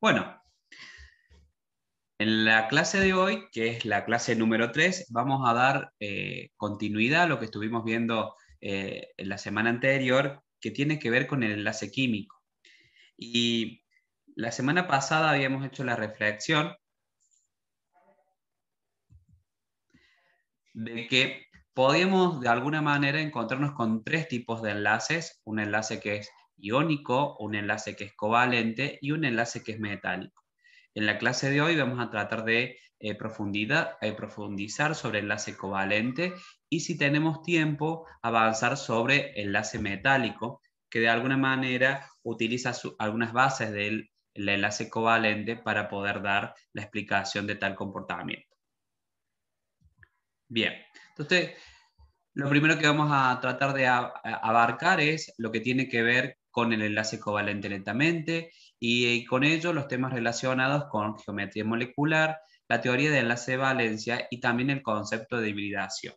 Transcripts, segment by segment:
Bueno, en la clase de hoy, que es la clase número 3, vamos a dar eh, continuidad a lo que estuvimos viendo eh, en la semana anterior, que tiene que ver con el enlace químico. Y la semana pasada habíamos hecho la reflexión de que podíamos de alguna manera encontrarnos con tres tipos de enlaces. Un enlace que es iónico, un enlace que es covalente y un enlace que es metálico. En la clase de hoy vamos a tratar de eh, profundidad, eh, profundizar sobre enlace covalente y si tenemos tiempo avanzar sobre enlace metálico, que de alguna manera utiliza algunas bases del enlace covalente para poder dar la explicación de tal comportamiento. Bien, entonces lo primero que vamos a tratar de abarcar es lo que tiene que ver con el enlace covalente lentamente y, con ello los temas relacionados con geometría molecular, la teoría de enlace de valencia y también el concepto de hibridación.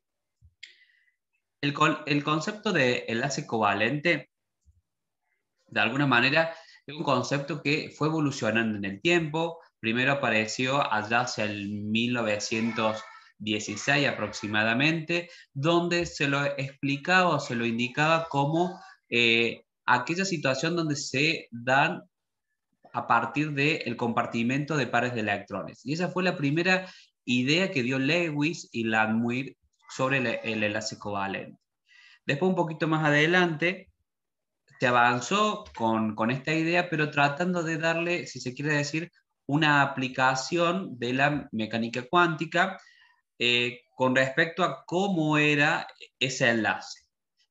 El, concepto de enlace covalente, de alguna manera, es un concepto que fue evolucionando en el tiempo. Primero apareció allá hacia el 1916 aproximadamente, donde se lo explicaba o se lo indicaba como eh, aquella situación donde se dan a partir del el compartimento de pares de electrones. Y esa fue la primera idea que dio Lewis y Lanmuir sobre el, enlace covalente. Después, un poquito más adelante, se avanzó con, esta idea, pero tratando de darle, si se quiere decir, una aplicación de la mecánica cuántica eh, con respecto a cómo era ese enlace.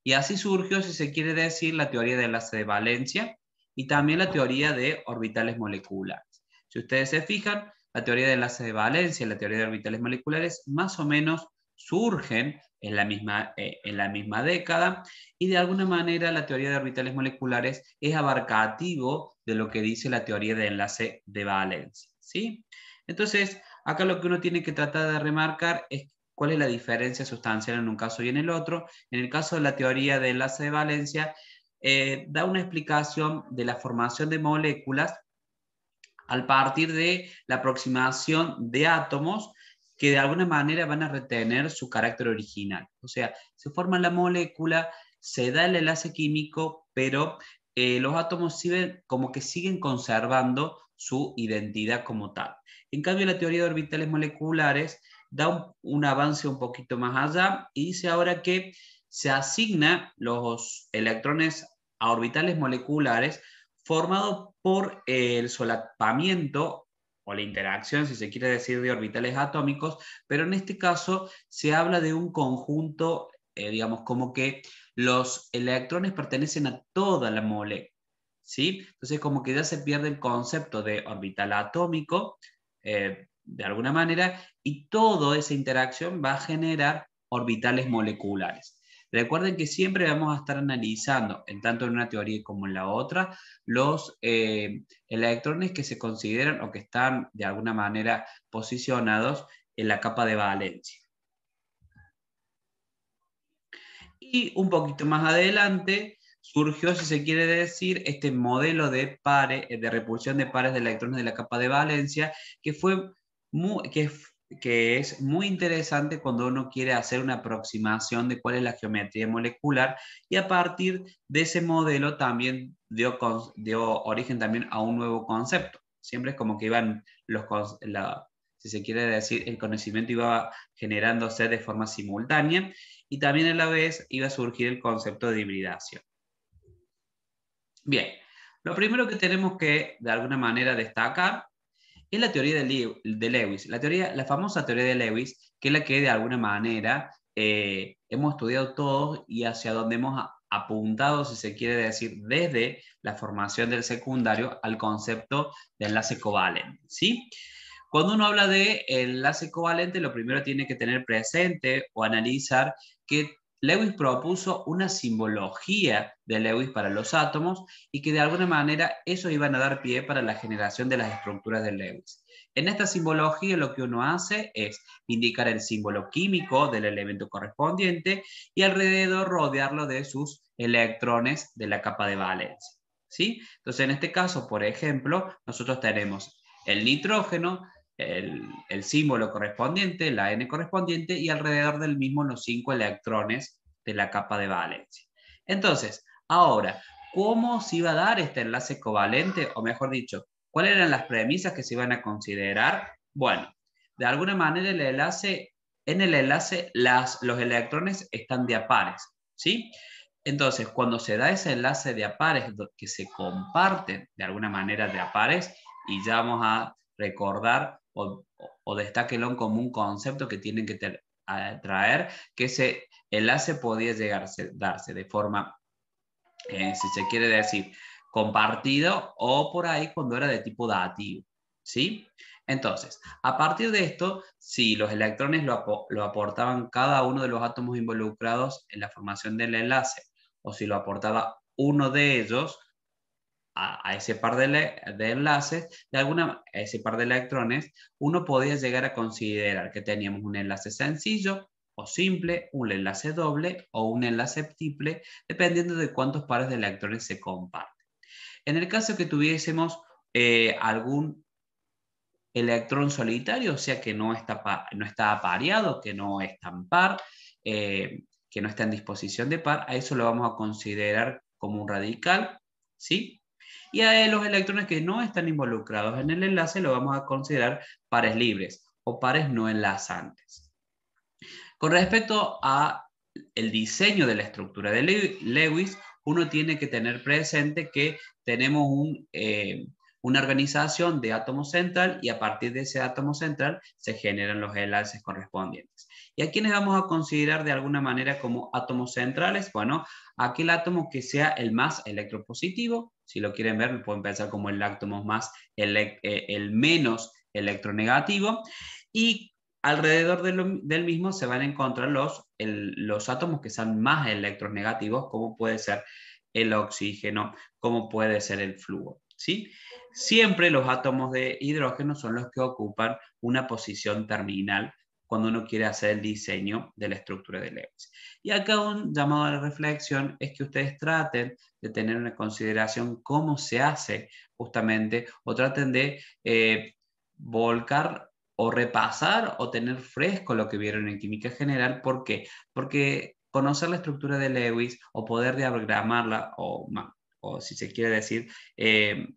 Y así surgió, si se quiere decir, la teoría de enlace de valencia y también la teoría de orbitales moleculares. Si ustedes se fijan, la teoría de enlace de valencia y la teoría de orbitales moleculares más o menos surgen en la, misma, eh, en la misma década y de alguna manera la teoría de orbitales moleculares es abarcativo de lo que dice la teoría de enlace de valencia. ¿sí? Entonces, acá lo que uno tiene que tratar de remarcar es que cuál es la diferencia sustancial en un caso y en el otro. En el caso de la teoría de enlace de valencia, eh, da una explicación de la formación de moléculas a partir de la aproximación de átomos que de alguna manera van a retener su carácter original. O sea, se forma la molécula, se da el enlace químico, pero eh, los átomos siguen, como que siguen conservando su identidad como tal. En cambio, la teoría de orbitales moleculares da un, avance un poquito más allá y dice ahora que se asigna los electrones a orbitales moleculares formados por el solapamiento o la interacción, si se quiere decir, de orbitales atómicos, pero en este caso se habla de un conjunto, eh, digamos, como que los electrones pertenecen a toda la mole, ¿sí? Entonces como que ya se pierde el concepto de orbital atómico, eh, de alguna manera, y toda esa interacción va a generar orbitales moleculares. Recuerden que siempre vamos a estar analizando, en tanto en una teoría como en la otra, los eh, electrones que se consideran o que están de alguna manera posicionados en la capa de valencia. Y un poquito más adelante surgió, si se quiere decir, este modelo de, de repulsión de pares de electrones de la capa de valencia, que fue que, es, muy interesante cuando uno quiere hacer una aproximación de cuál es la geometría molecular y a partir de ese modelo también dio, dio origen también a un nuevo concepto. Siempre es como que iban los, la, si se quiere decir, el conocimiento iba generándose de forma simultánea y también a la vez iba a surgir el concepto de hibridación. Bien, lo primero que tenemos que de alguna manera destacar es la teoría de, Lewis, la, teoría, la famosa teoría de Lewis, que es la que de alguna manera eh, hemos estudiado todos y hacia donde hemos apuntado, si se quiere decir, desde la formación del secundario al concepto de enlace covalente. ¿sí? Cuando uno habla de enlace covalente, lo primero tiene que tener presente o analizar que Lewis propuso una simbología de Lewis para los átomos y que de alguna manera eso iban a dar pie para la generación de las estructuras de Lewis. En esta simbología lo que uno hace es indicar el símbolo químico del elemento correspondiente y alrededor rodearlo de sus electrones de la capa de valencia. ¿sí? Entonces en este caso, por ejemplo, nosotros tenemos el nitrógeno el, símbolo correspondiente, la N correspondiente, y alrededor del mismo los cinco electrones de la capa de valencia. Entonces, ahora, ¿cómo se iba a dar este enlace covalente? O mejor dicho, ¿cuáles eran las premisas que se iban a considerar? Bueno, de alguna manera el enlace, en el enlace los electrones están de apares ¿sí? Entonces, cuando se da ese enlace de apares que se comparten de alguna manera de apares y ya vamos a recordar o, o como un concepto que tienen que traer, que ese enlace podía llegarse, darse de forma, eh, si se quiere decir, compartido o por ahí cuando era de tipo dativo. ¿Sí? Entonces, a partir de esto, si los electrones lo, aportaban cada uno de los átomos involucrados en la formación del enlace, o si lo aportaba uno de ellos, a, ese par de, enlaces, de alguna, a ese par de electrones, uno podía llegar a considerar que teníamos un enlace sencillo o simple, un enlace doble o un enlace triple, dependiendo de cuántos pares de electrones se comparten. En el caso que tuviésemos eh, algún electrón solitario, o sea que no está, no está apareado, que no está en par, eh, que no está en disposición de par, a eso lo vamos a considerar como un radical, ¿sí? y a los electrones que no están involucrados en el enlace lo vamos a considerar pares libres o pares no enlazantes. Con respecto a el diseño de la estructura de Lewis, uno tiene que tener presente que tenemos eh, una organización de átomo central y a partir de ese átomo central se generan los enlaces correspondientes. ¿Y a quiénes vamos a considerar de alguna manera como átomos centrales? Bueno, aquel átomo que sea el más electropositivo, si lo quieren ver, pueden pensar como el átomo más, eh, el, menos electronegativo, y alrededor del mismo se van a encontrar los, los átomos que sean más electronegativos, como puede ser el oxígeno, como puede ser el flúor. ¿sí? Siempre los átomos de hidrógeno son los que ocupan una posición terminal cuando uno quiere hacer el diseño de la estructura de Lewis. Y acá un llamado a la reflexión es que ustedes traten de tener una consideración cómo se hace justamente o traten de eh, volcar o repasar o tener fresco lo que vieron en química general. ¿Por qué? Porque conocer la estructura de Lewis o poder diagramarla o, o si se quiere decir, eh,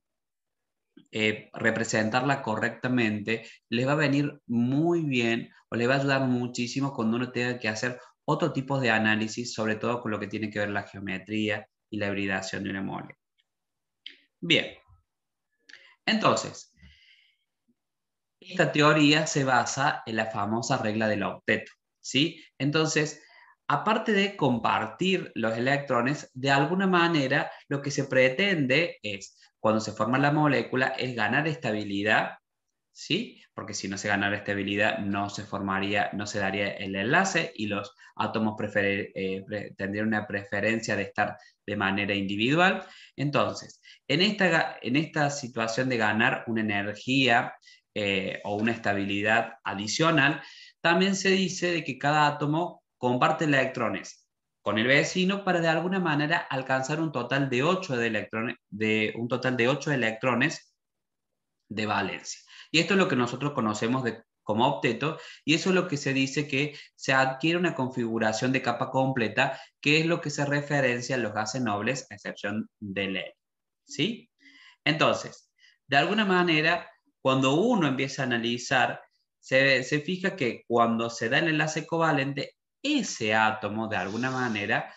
eh, representarla correctamente, les va a venir muy bien o les va a ayudar muchísimo cuando uno tenga que hacer otro tipo de análisis, sobre todo con lo que tiene que ver la geometría y la hibridación de una molécula. Bien, entonces, esta teoría se basa en la famosa regla del octeto, ¿sí? Entonces, aparte de compartir los electrones, de alguna manera lo que se pretende es cuando se forma la molécula es ganar estabilidad, ¿sí? Porque si no se ganara estabilidad no se formaría, no se daría el enlace y los átomos eh, tendrían una preferencia de estar de manera individual. Entonces, en esta, situación de ganar una energía eh, o una estabilidad adicional, también se dice de que cada átomo comparte electrones con el vecino para de alguna manera alcanzar un total de 8, de electrones, de, un total de 8 electrones de valencia. Y esto es lo que nosotros conocemos como octeto, y eso es lo que se dice que se adquiere una configuración de capa completa, que es lo que se referencia a los gases nobles, a excepción del LED. ¿Sí? Entonces, de alguna manera, cuando uno empieza a analizar, se, se fija que cuando se da el enlace covalente, ese átomo de alguna manera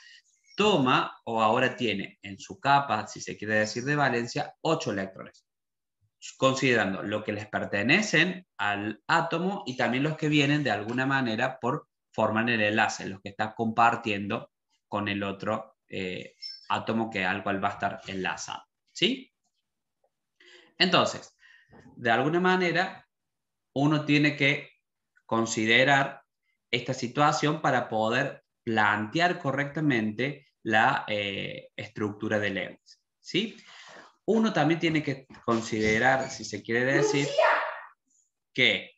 toma o ahora tiene en su capa, si se quiere decir de valencia, ocho electrones, considerando lo que les pertenecen al átomo y también los que vienen de alguna manera por formar el enlace, los que están compartiendo con el otro eh, átomo que, al cual va a estar enlazado. ¿Sí? Entonces, de alguna manera, uno tiene que considerar esta situación para poder plantear correctamente la eh, estructura de Lewis, ¿sí? Uno también tiene que considerar, si se quiere decir, que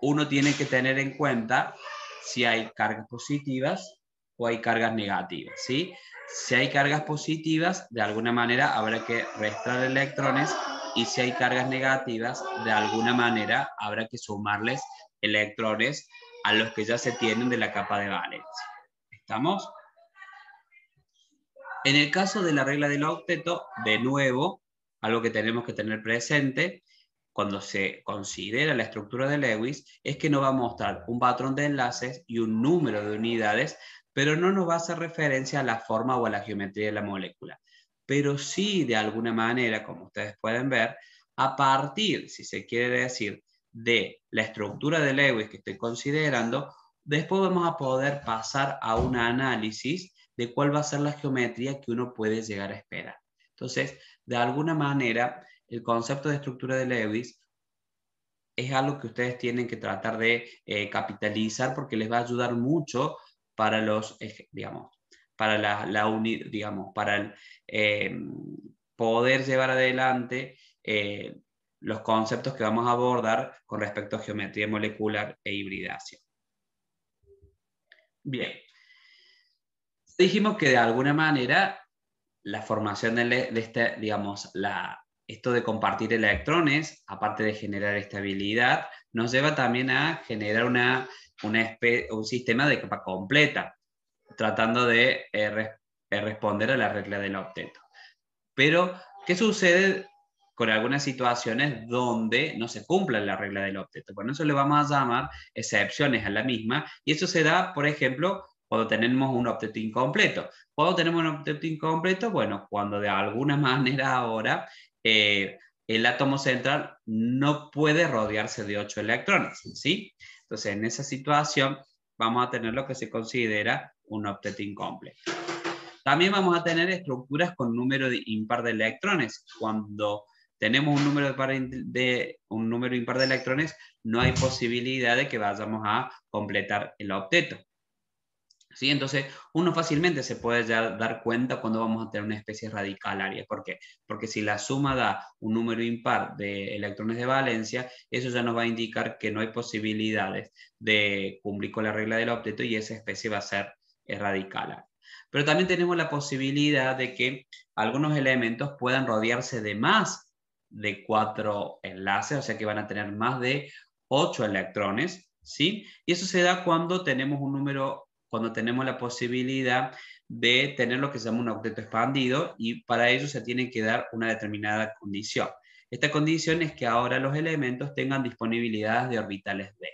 uno tiene que tener en cuenta si hay cargas positivas o hay cargas negativas. ¿sí? Si hay cargas positivas, de alguna manera habrá que restar electrones y si hay cargas negativas, de alguna manera habrá que sumarles electrones a los que ya se tienen de la capa de valencia. ¿Estamos? En el caso de la regla del octeto, de nuevo, algo que tenemos que tener presente cuando se considera la estructura de Lewis es que nos va a mostrar un patrón de enlaces y un número de unidades, pero no nos va a hacer referencia a la forma o a la geometría de la molécula. Pero sí, de alguna manera, como ustedes pueden ver, a partir, si se quiere decir, de la estructura de Lewis que estoy considerando, después vamos a poder pasar a un análisis de cuál va a ser la geometría que uno puede llegar a esperar. Entonces, de alguna manera, el concepto de estructura de Lewis es algo que ustedes tienen que tratar de eh, capitalizar porque les va a ayudar mucho para los, eh, digamos, para la, la digamos, para eh, poder llevar adelante los conceptos que vamos a abordar con respecto a geometría molecular e hibridación. Bien, dijimos que de alguna manera la formación de, este, digamos, la, esto de compartir electrones, aparte de generar estabilidad, nos lleva también a generar una, un sistema de capa completa, tratando de eh, eh, responder a la regla del octeto. Pero, ¿qué sucede con algunas situaciones donde no se cumple la regla del octeto. Bueno, eso le vamos a llamar excepciones a la misma y eso se da, por ejemplo, cuando tenemos un octeto incompleto. Cuando tenemos un octeto incompleto, bueno, cuando de alguna manera ahora eh, el átomo central no puede rodearse de ocho electrones, ¿sí? Entonces, en esa situación vamos a tener lo que se considera un octeto incompleto. También vamos a tener estructuras con número de impar de electrones, cuando tenemos un número, de, un número impar de electrones, no hay posibilidad de que vayamos a completar el octeto. Entonces, uno fácilmente se puede ya dar cuenta cuando vamos a tener una especie radicalaria. ¿Por qué? Porque si la suma da un número impar de electrones de valencia, eso ya nos va a indicar que no hay posibilidades de cumplir con la regla del octeto y esa especie va a ser radical Pero también tenemos la posibilidad de que algunos elementos puedan rodearse de más de cuatro enlaces, o sea que van a tener más de ocho electrones, ¿sí? Y eso se da cuando tenemos un número, cuando tenemos la posibilidad de tener lo que se llama un objeto expandido y para ello se tiene que dar una determinada condición. Esta condición es que ahora los elementos tengan disponibilidades de orbitales B.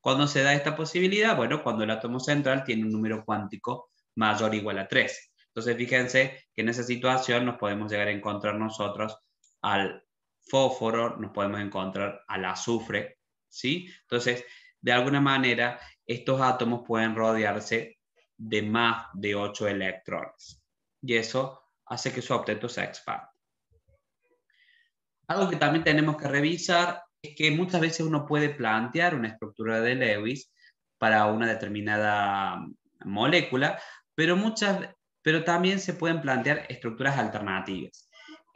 Cuando se da esta posibilidad? Bueno, cuando el átomo central tiene un número cuántico mayor o igual a 3. Entonces, fíjense que en esa situación nos podemos llegar a encontrar nosotros al fósforo, nos podemos encontrar al azufre, ¿sí? Entonces, de alguna manera, estos átomos pueden rodearse de más de 8 electrones y eso hace que su objeto se expanda. Algo que también tenemos que revisar es que muchas veces uno puede plantear una estructura de Lewis para una determinada molécula, pero, muchas, pero también se pueden plantear estructuras alternativas.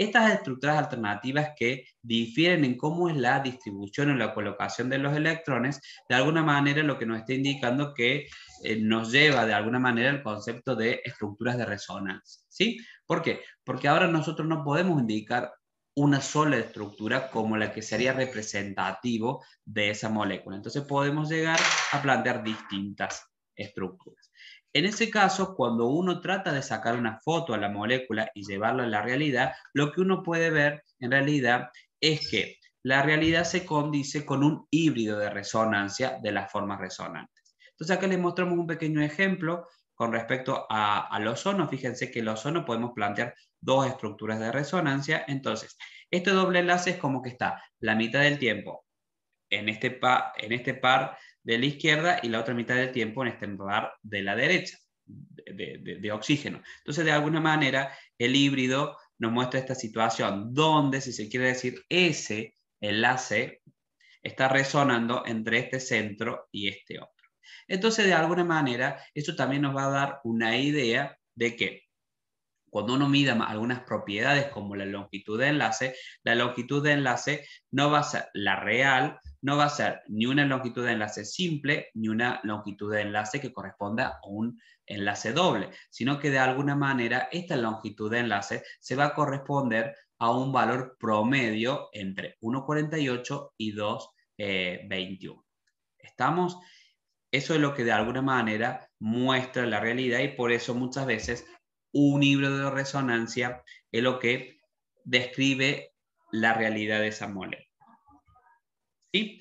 Estas estructuras alternativas que difieren en cómo es la distribución o la colocación de los electrones, de alguna manera lo que nos está indicando que eh, nos lleva de alguna manera al concepto de estructuras de resonancia. ¿sí? ¿Por qué? Porque ahora nosotros no podemos indicar una sola estructura como la que sería representativo de esa molécula. Entonces podemos llegar a plantear distintas estructuras. En ese caso, cuando uno trata de sacar una foto a la molécula y llevarla a la realidad, lo que uno puede ver en realidad es que la realidad se condice con un híbrido de resonancia de las formas resonantes. Entonces acá les mostramos un pequeño ejemplo con respecto a, al ozono. Fíjense que el ozono podemos plantear dos estructuras de resonancia. Entonces, este doble enlace es como que está la mitad del tiempo en este, este par de la izquierda y la otra mitad del tiempo en este lugar de la derecha, de, de oxígeno. Entonces, de alguna manera, el híbrido nos muestra esta situación donde, si se quiere decir, ese enlace está resonando entre este centro y este otro. Entonces, de alguna manera, esto también nos va a dar una idea de que cuando uno mida algunas propiedades como la longitud de enlace, la longitud de enlace no va a ser la real, no va a ser ni una longitud de enlace simple ni una longitud de enlace que corresponda a un enlace doble, sino que de alguna manera esta longitud de enlace se va a corresponder a un valor promedio entre 1,48 y 2,21. Eh, ¿Estamos? Eso es lo que de alguna manera muestra la realidad y por eso muchas veces un libro de resonancia es lo que describe la realidad de esa molécula. ¿sí?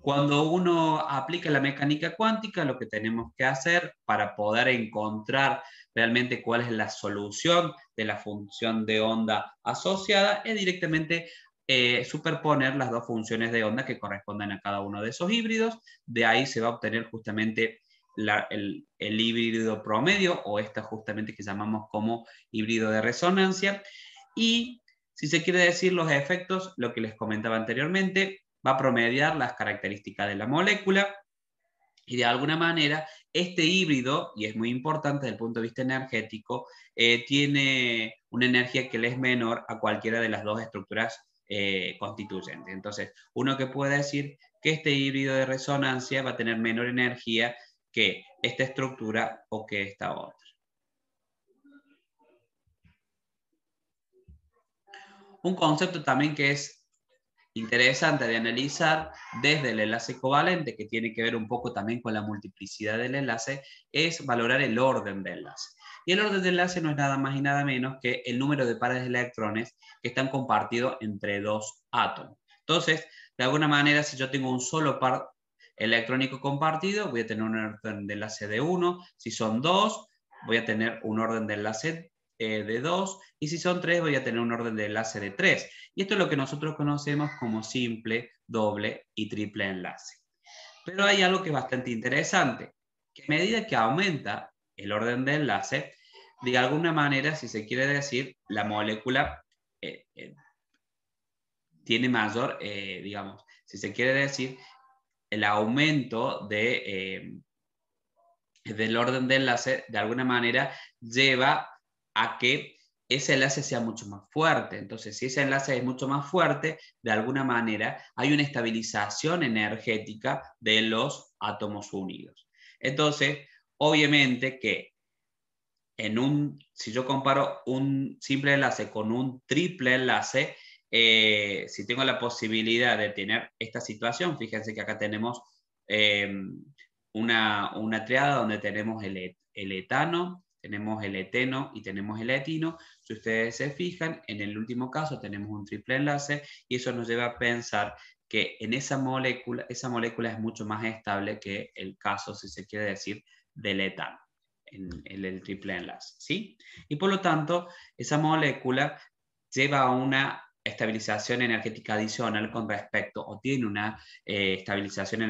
Cuando uno aplica la mecánica cuántica, lo que tenemos que hacer para poder encontrar realmente cuál es la solución de la función de onda asociada es directamente eh, superponer las dos funciones de onda que corresponden a cada uno de esos híbridos. De ahí se va a obtener justamente el híbrido promedio o esta justamente que llamamos como híbrido de resonancia. Y si se quiere decir los efectos, lo que les comentaba anteriormente, va a promediar las características de la molécula y de alguna manera este híbrido, y es muy importante desde el punto de vista energético, eh, tiene una energía que le es menor a cualquiera de las dos estructuras eh, constituyentes. Entonces, uno que puede decir que este híbrido de resonancia va a tener menor energía que esta estructura o que esta otra. Un concepto también que es interesante de analizar desde el enlace covalente, que tiene que ver un poco también con la multiplicidad del enlace, es valorar el orden de enlace. Y el orden de enlace no es nada más y nada menos que el número de pares de electrones que están compartidos entre dos átomos. Entonces, de alguna manera, si yo tengo un solo par electrónico compartido, voy a tener un orden de enlace de 1. Si son dos, voy a tener un orden de enlace eh, de 2 y si son 3 voy a tener un orden de enlace de 3. Y esto es lo que nosotros conocemos como simple, doble y triple enlace. Pero hay algo que es bastante interesante, que a medida que aumenta el orden de enlace, de alguna manera, si se quiere decir, la molécula eh, eh, tiene mayor, digamos, si se quiere decir, el aumento de, del orden de enlace, de alguna manera, lleva a que ese enlace sea mucho más fuerte. Entonces, si ese enlace es mucho más fuerte, de alguna manera hay una estabilización energética de los átomos unidos. Entonces, obviamente que en un, si yo comparo un simple enlace con un triple enlace, eh, si tengo la posibilidad de tener esta situación, fíjense que acá tenemos eh, una, triada donde tenemos el, el etano, tenemos el eteno y tenemos el etino. Si ustedes se fijan, en el último caso tenemos un triple enlace y eso nos lleva a pensar que en esa molécula, esa molécula es mucho más estable que el caso, si se quiere decir, del etano, en, el triple enlace. ¿sí? Y por lo tanto, esa molécula lleva a una estabilización energética adicional con respecto, o tiene una eh, estabilización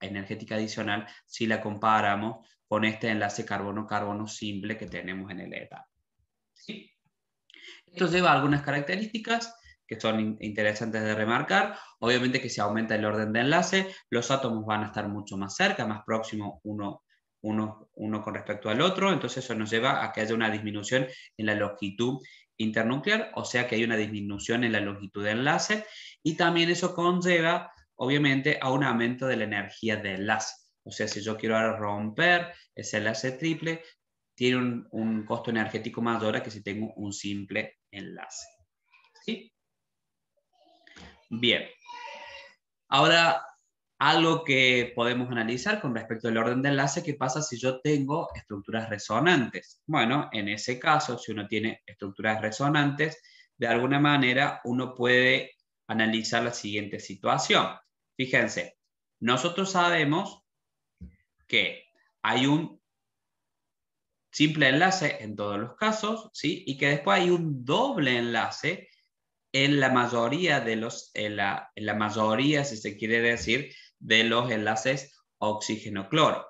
energética adicional si la comparamos con este enlace carbono-carbono simple que tenemos en el ETA. Esto lleva algunas características que son interesantes de remarcar. Obviamente que si aumenta el orden de enlace, los átomos van a estar mucho más cerca, más próximos uno, con respecto al otro, entonces eso nos lleva a que haya una disminución en la longitud internuclear, o sea que hay una disminución en la longitud de enlace, y también eso conlleva, obviamente, a un aumento de la energía de enlace. O sea, si yo quiero ahora romper ese enlace triple, tiene un, costo energético mayor a que si tengo un simple enlace. Bien. Ahora, algo que podemos analizar con respecto al orden de enlace, ¿qué pasa si yo tengo estructuras resonantes? Bueno, en ese caso, si uno tiene estructuras resonantes, de alguna manera uno puede analizar la siguiente situación. Fíjense, nosotros sabemos que hay un simple enlace en todos los casos, ¿sí? Y que después hay un doble enlace en la mayoría de los, la, en la mayoría, si se quiere decir, de los enlaces oxígeno-cloro.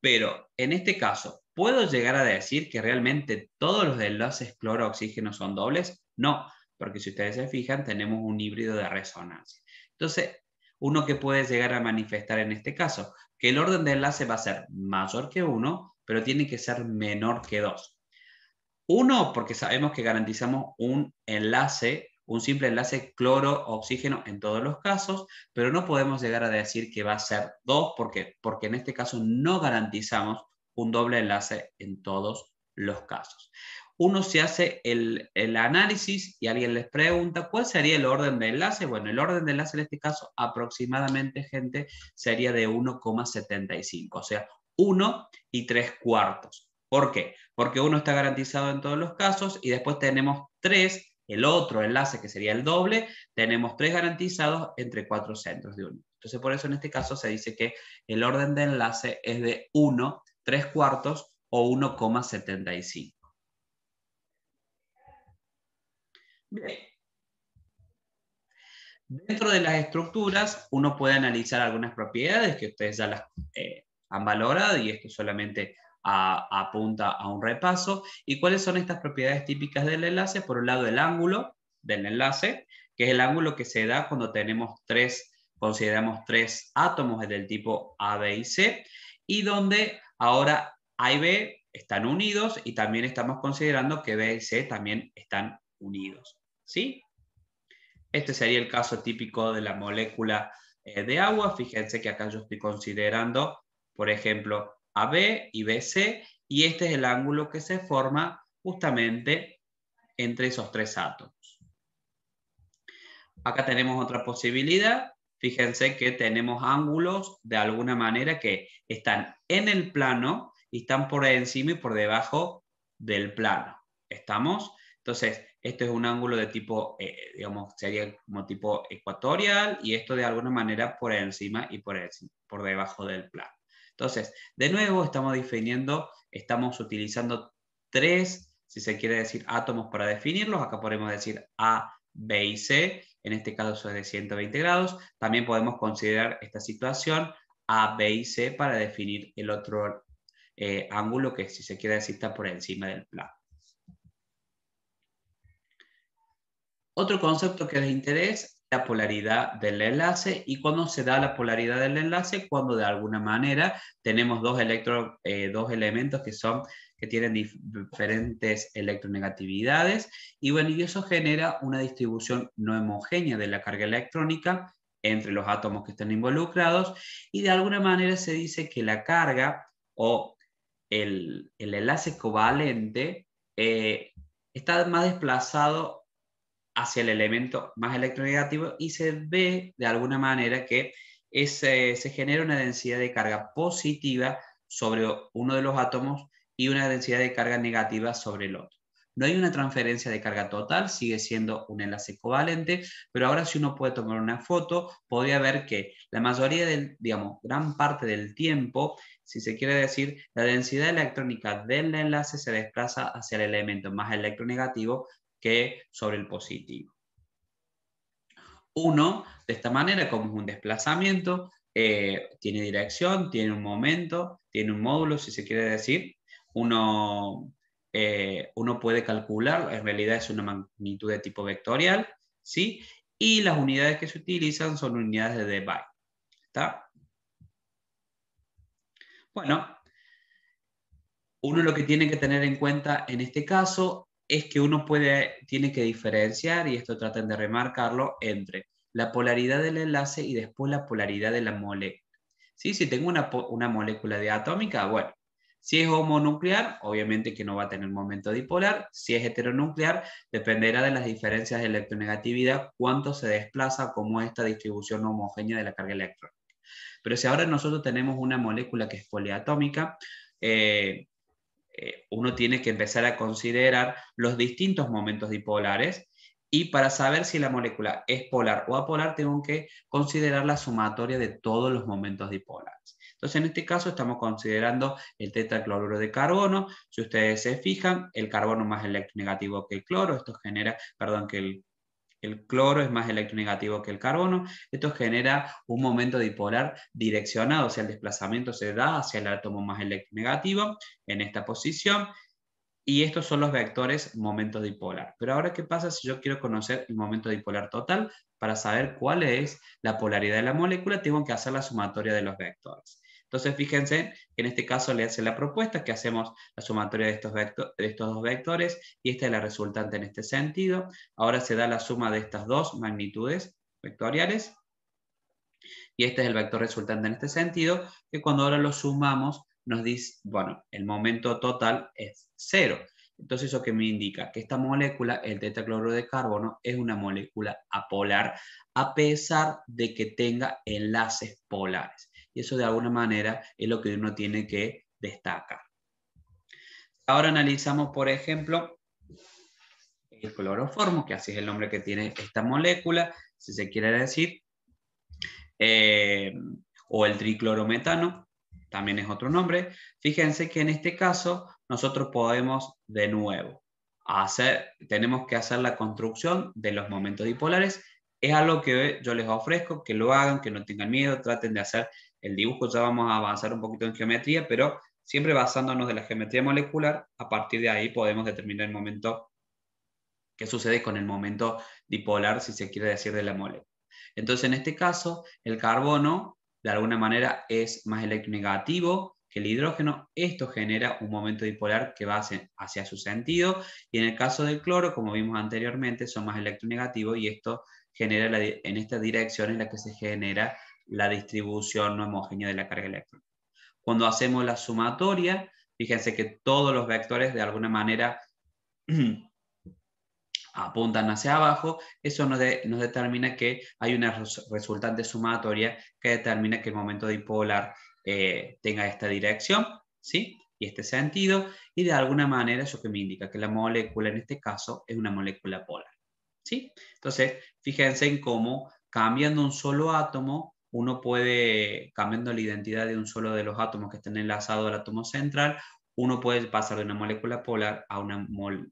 Pero en este caso, ¿puedo llegar a decir que realmente todos los enlaces cloro-oxígeno son dobles? No, porque si ustedes se fijan, tenemos un híbrido de resonancia. Entonces, uno que puede llegar a manifestar en este caso, que el orden de enlace va a ser mayor que 1, pero tiene que ser menor que 2. Uno, porque sabemos que garantizamos un enlace, un simple enlace cloro-oxígeno en todos los casos, pero no podemos llegar a decir que va a ser 2 qué? porque en este caso no garantizamos un doble enlace en todos los casos uno se hace el, análisis y alguien les pregunta cuál sería el orden de enlace. Bueno, el orden de enlace en este caso aproximadamente, gente, sería de 1,75, o sea, 1 y 3 cuartos. ¿Por qué? Porque uno está garantizado en todos los casos y después tenemos 3, el otro enlace que sería el doble, tenemos 3 garantizados entre 4 centros de uno. Entonces, por eso en este caso se dice que el orden de enlace es de 1, 3 cuartos o 1,75. Bien. Dentro de las estructuras, uno puede analizar algunas propiedades que ustedes ya las eh, han valorado y esto solamente apunta a un repaso. ¿Y cuáles son estas propiedades típicas del enlace? Por un lado, el ángulo del enlace, que es el ángulo que se da cuando tenemos tres, consideramos tres átomos del tipo A, B y C, y donde ahora A y B están unidos y también estamos considerando que B y C también están unidos. ¿sí? Este sería el caso típico de la molécula eh, de agua. Fíjense que acá yo estoy considerando, por ejemplo, AB y BC, y este es el ángulo que se forma justamente entre esos tres átomos. Acá tenemos otra posibilidad. Fíjense que tenemos ángulos de alguna manera que están en el plano y están por encima y por debajo del plano. ¿Estamos? Entonces, esto es un ángulo de tipo, eh, digamos, sería como tipo ecuatorial y esto de alguna manera por encima y por, por debajo del plano. Entonces, de nuevo estamos definiendo, estamos utilizando tres, si se quiere decir, átomos para definirlos. Acá podemos decir A, B y C. En este caso es de 120 grados. También podemos considerar esta situación A, B y C para definir el otro eh, ángulo que, si se quiere decir, está por encima del plano. Otro concepto que les interesa interés, la polaridad del enlace y cuando se da la polaridad del enlace, cuando de alguna manera tenemos dos, eh, dos elementos que, son, que tienen diferentes electronegatividades y, bueno, y eso genera una distribución no homogénea de la carga electrónica entre los átomos que están involucrados y de alguna manera se dice que la carga o el, enlace covalente eh, está más desplazado hacia el elemento más electronegativo y se ve de alguna manera que se genera una densidad de carga positiva sobre uno de los átomos y una densidad de carga negativa sobre el otro. No hay una transferencia de carga total, sigue siendo un enlace covalente, pero ahora si uno puede tomar una foto, podría ver que la mayoría del, digamos, gran parte del tiempo, si se quiere decir, la densidad electrónica del enlace se desplaza hacia el elemento más electronegativo que sobre el positivo. Uno, de esta manera, como es un desplazamiento, eh, tiene dirección, tiene un momento, tiene un módulo, si se quiere decir, uno, eh, uno puede calcular, en realidad es una magnitud de tipo vectorial, ¿sí? y las unidades que se utilizan son unidades de Debye. ¿Está? Bueno, uno lo que tiene que tener en cuenta en este caso es que uno puede, tiene que diferenciar, y esto traten de remarcarlo, entre la polaridad del enlace y después la polaridad de la molécula. ¿Sí? Si tengo una, molécula diatómica, bueno, si es homonuclear, obviamente que no va a tener momento dipolar. Si es heteronuclear, dependerá de las diferencias de electronegatividad, cuánto se desplaza, como esta distribución homogénea de la carga electrónica. Pero si ahora nosotros tenemos una molécula que es poliatómica, eh, eh, uno tiene que empezar a considerar los distintos momentos dipolares y para saber si la molécula es polar o apolar, tengo que considerar la sumatoria de todos los momentos dipolares. Entonces, en este caso estamos considerando el tetracloruro de carbono. Si ustedes se fijan, el carbono más electronegativo que el cloro, esto genera, perdón, que el el cloro es más electronegativo que el carbono. Esto genera un momento dipolar direccionado, o sea, el desplazamiento se da hacia el átomo más electronegativo en esta posición. Y estos son los vectores momento dipolar. Pero ahora, ¿qué pasa si yo quiero conocer el momento dipolar total? Para saber cuál es la polaridad de la molécula, tengo que hacer la sumatoria de los vectores. Entonces, fíjense que en este caso le hace la propuesta que hacemos la sumatoria de estos, de estos dos vectores y esta es la resultante en este sentido. Ahora se da la suma de estas dos magnitudes vectoriales y este es el vector resultante en este sentido, que cuando ahora lo sumamos nos dice, bueno, el momento total es cero. Entonces eso que me indica que esta molécula, el tetracloro de carbono, es una molécula apolar, a pesar de que tenga enlaces polares y eso de alguna manera es lo que uno tiene que destacar. Ahora analizamos, por ejemplo, el cloroformo, que así es el nombre que tiene esta molécula, si se quiere decir, eh, o el triclorometano, también es otro nombre. Fíjense que en este caso nosotros podemos de nuevo hacer, tenemos que hacer la construcción de los momentos dipolares. Es algo que yo les ofrezco, que lo hagan, que no tengan miedo, traten de hacer el dibujo, ya vamos a avanzar un poquito en geometría, pero siempre basándonos de la geometría molecular, a partir de ahí podemos determinar el momento, que sucede con el momento dipolar, si se quiere decir, de la molécula. Entonces, en este caso, el carbono, de alguna manera, es más electronegativo que el hidrógeno. Esto genera un momento dipolar que va hacia su sentido. Y en el caso del cloro, como vimos anteriormente, son más electronegativos y esto genera, en esta dirección en la que se genera la distribución no homogénea de la carga eléctrica. Cuando hacemos la sumatoria, fíjense que todos los vectores de alguna manera apuntan hacia abajo, eso nos, determina que hay una resultante sumatoria que determina que el momento dipolar eh, tenga esta dirección, ¿sí? Y este sentido, y de alguna manera eso que me indica que la molécula en este caso es una molécula polar, ¿sí? Entonces, fíjense en cómo cambiando un solo átomo uno puede, cambiando la identidad de un solo de los átomos que están enlazados al átomo central, uno puede pasar de una molécula polar a una,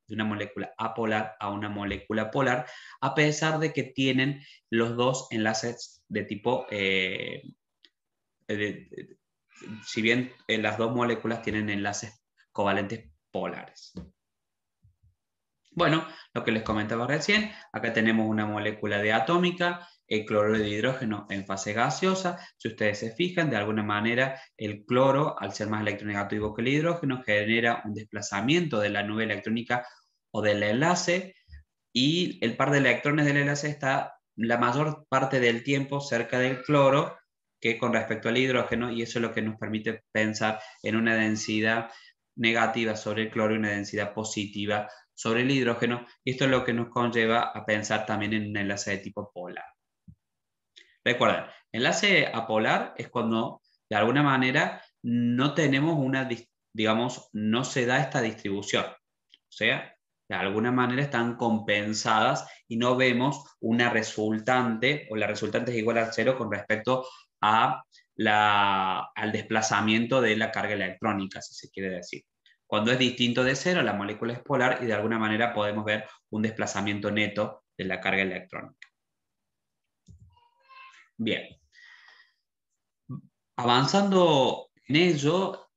molécula apolar a una molécula polar, a pesar de que tienen los dos enlaces de tipo, eh, eh, si bien eh, las dos moléculas tienen enlaces covalentes polares. Bueno, lo que les comentaba recién, acá tenemos una molécula de atómica el cloro de hidrógeno en fase gaseosa. Si ustedes se fijan, de alguna manera el cloro, al ser más electronegativo que el hidrógeno, genera un desplazamiento de la nube electrónica o del enlace y el par de electrones del enlace está la mayor parte del tiempo cerca del cloro que con respecto al hidrógeno y eso es lo que nos permite pensar en una densidad negativa sobre el cloro y una densidad positiva sobre el hidrógeno esto es lo que nos conlleva a pensar también en un enlace de tipo polar. Recuerden, enlace apolar es cuando de alguna manera no tenemos una, digamos, no se da esta distribución. O sea, de alguna manera están compensadas y no vemos una resultante o la resultante es igual a cero con respecto a la, al desplazamiento de la carga electrónica, si se quiere decir. Cuando es distinto de cero, la molécula es polar y de alguna manera podemos ver un desplazamiento neto de la carga electrónica. Bien. Avanzando en ello,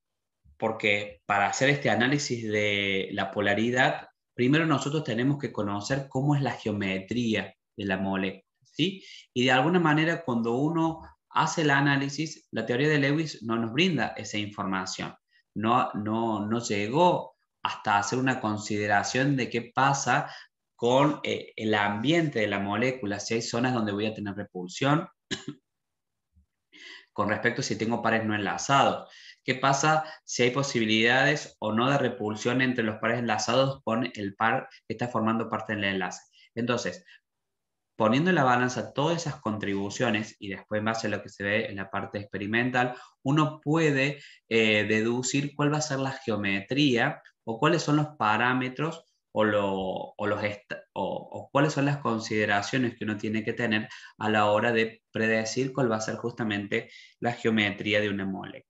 porque para hacer este análisis de la polaridad, primero nosotros tenemos que conocer cómo es la geometría de la molécula. Y de alguna manera, cuando uno hace el análisis, la teoría de Lewis no nos brinda esa información. No, no, llegó hasta hacer una consideración de qué pasa con eh, el ambiente de la molécula, si hay zonas donde voy a tener repulsión, Con respecto a si tengo pares no enlazados, ¿qué pasa si hay posibilidades o no de repulsión entre los pares enlazados con el par que está formando parte del enlace? Entonces, poniendo en la balanza todas esas contribuciones y después en base a lo que se ve en la parte experimental, uno puede eh, deducir cuál va a ser la geometría o cuáles son los parámetros o, los o, cuáles son las consideraciones que uno tiene que tener a la hora de predecir cuál va a ser justamente la geometría de una molécula.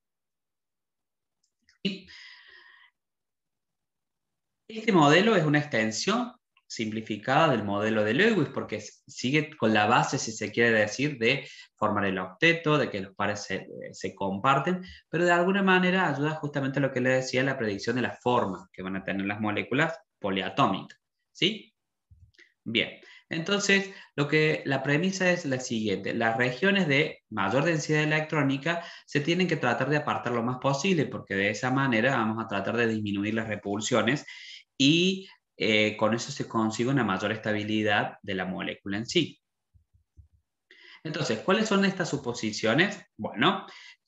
Este modelo es una extensión simplificada del modelo de Lewis porque sigue con la base, si se quiere decir, de formar el octeto, de que los pares se, eh, se comparten, pero de alguna manera ayuda justamente a lo que le decía, la predicción de la forma que van a tener las moléculas poliatómica, ¿Sí? Bien. Entonces, lo que, la premisa es la siguiente. Las regiones de mayor densidad electrónica se tienen que tratar de apartar lo más posible, porque de esa manera vamos a tratar de disminuir las repulsiones y eh, con eso se consigue una mayor estabilidad de la molécula en sí. Entonces, ¿cuáles son estas suposiciones? Bueno,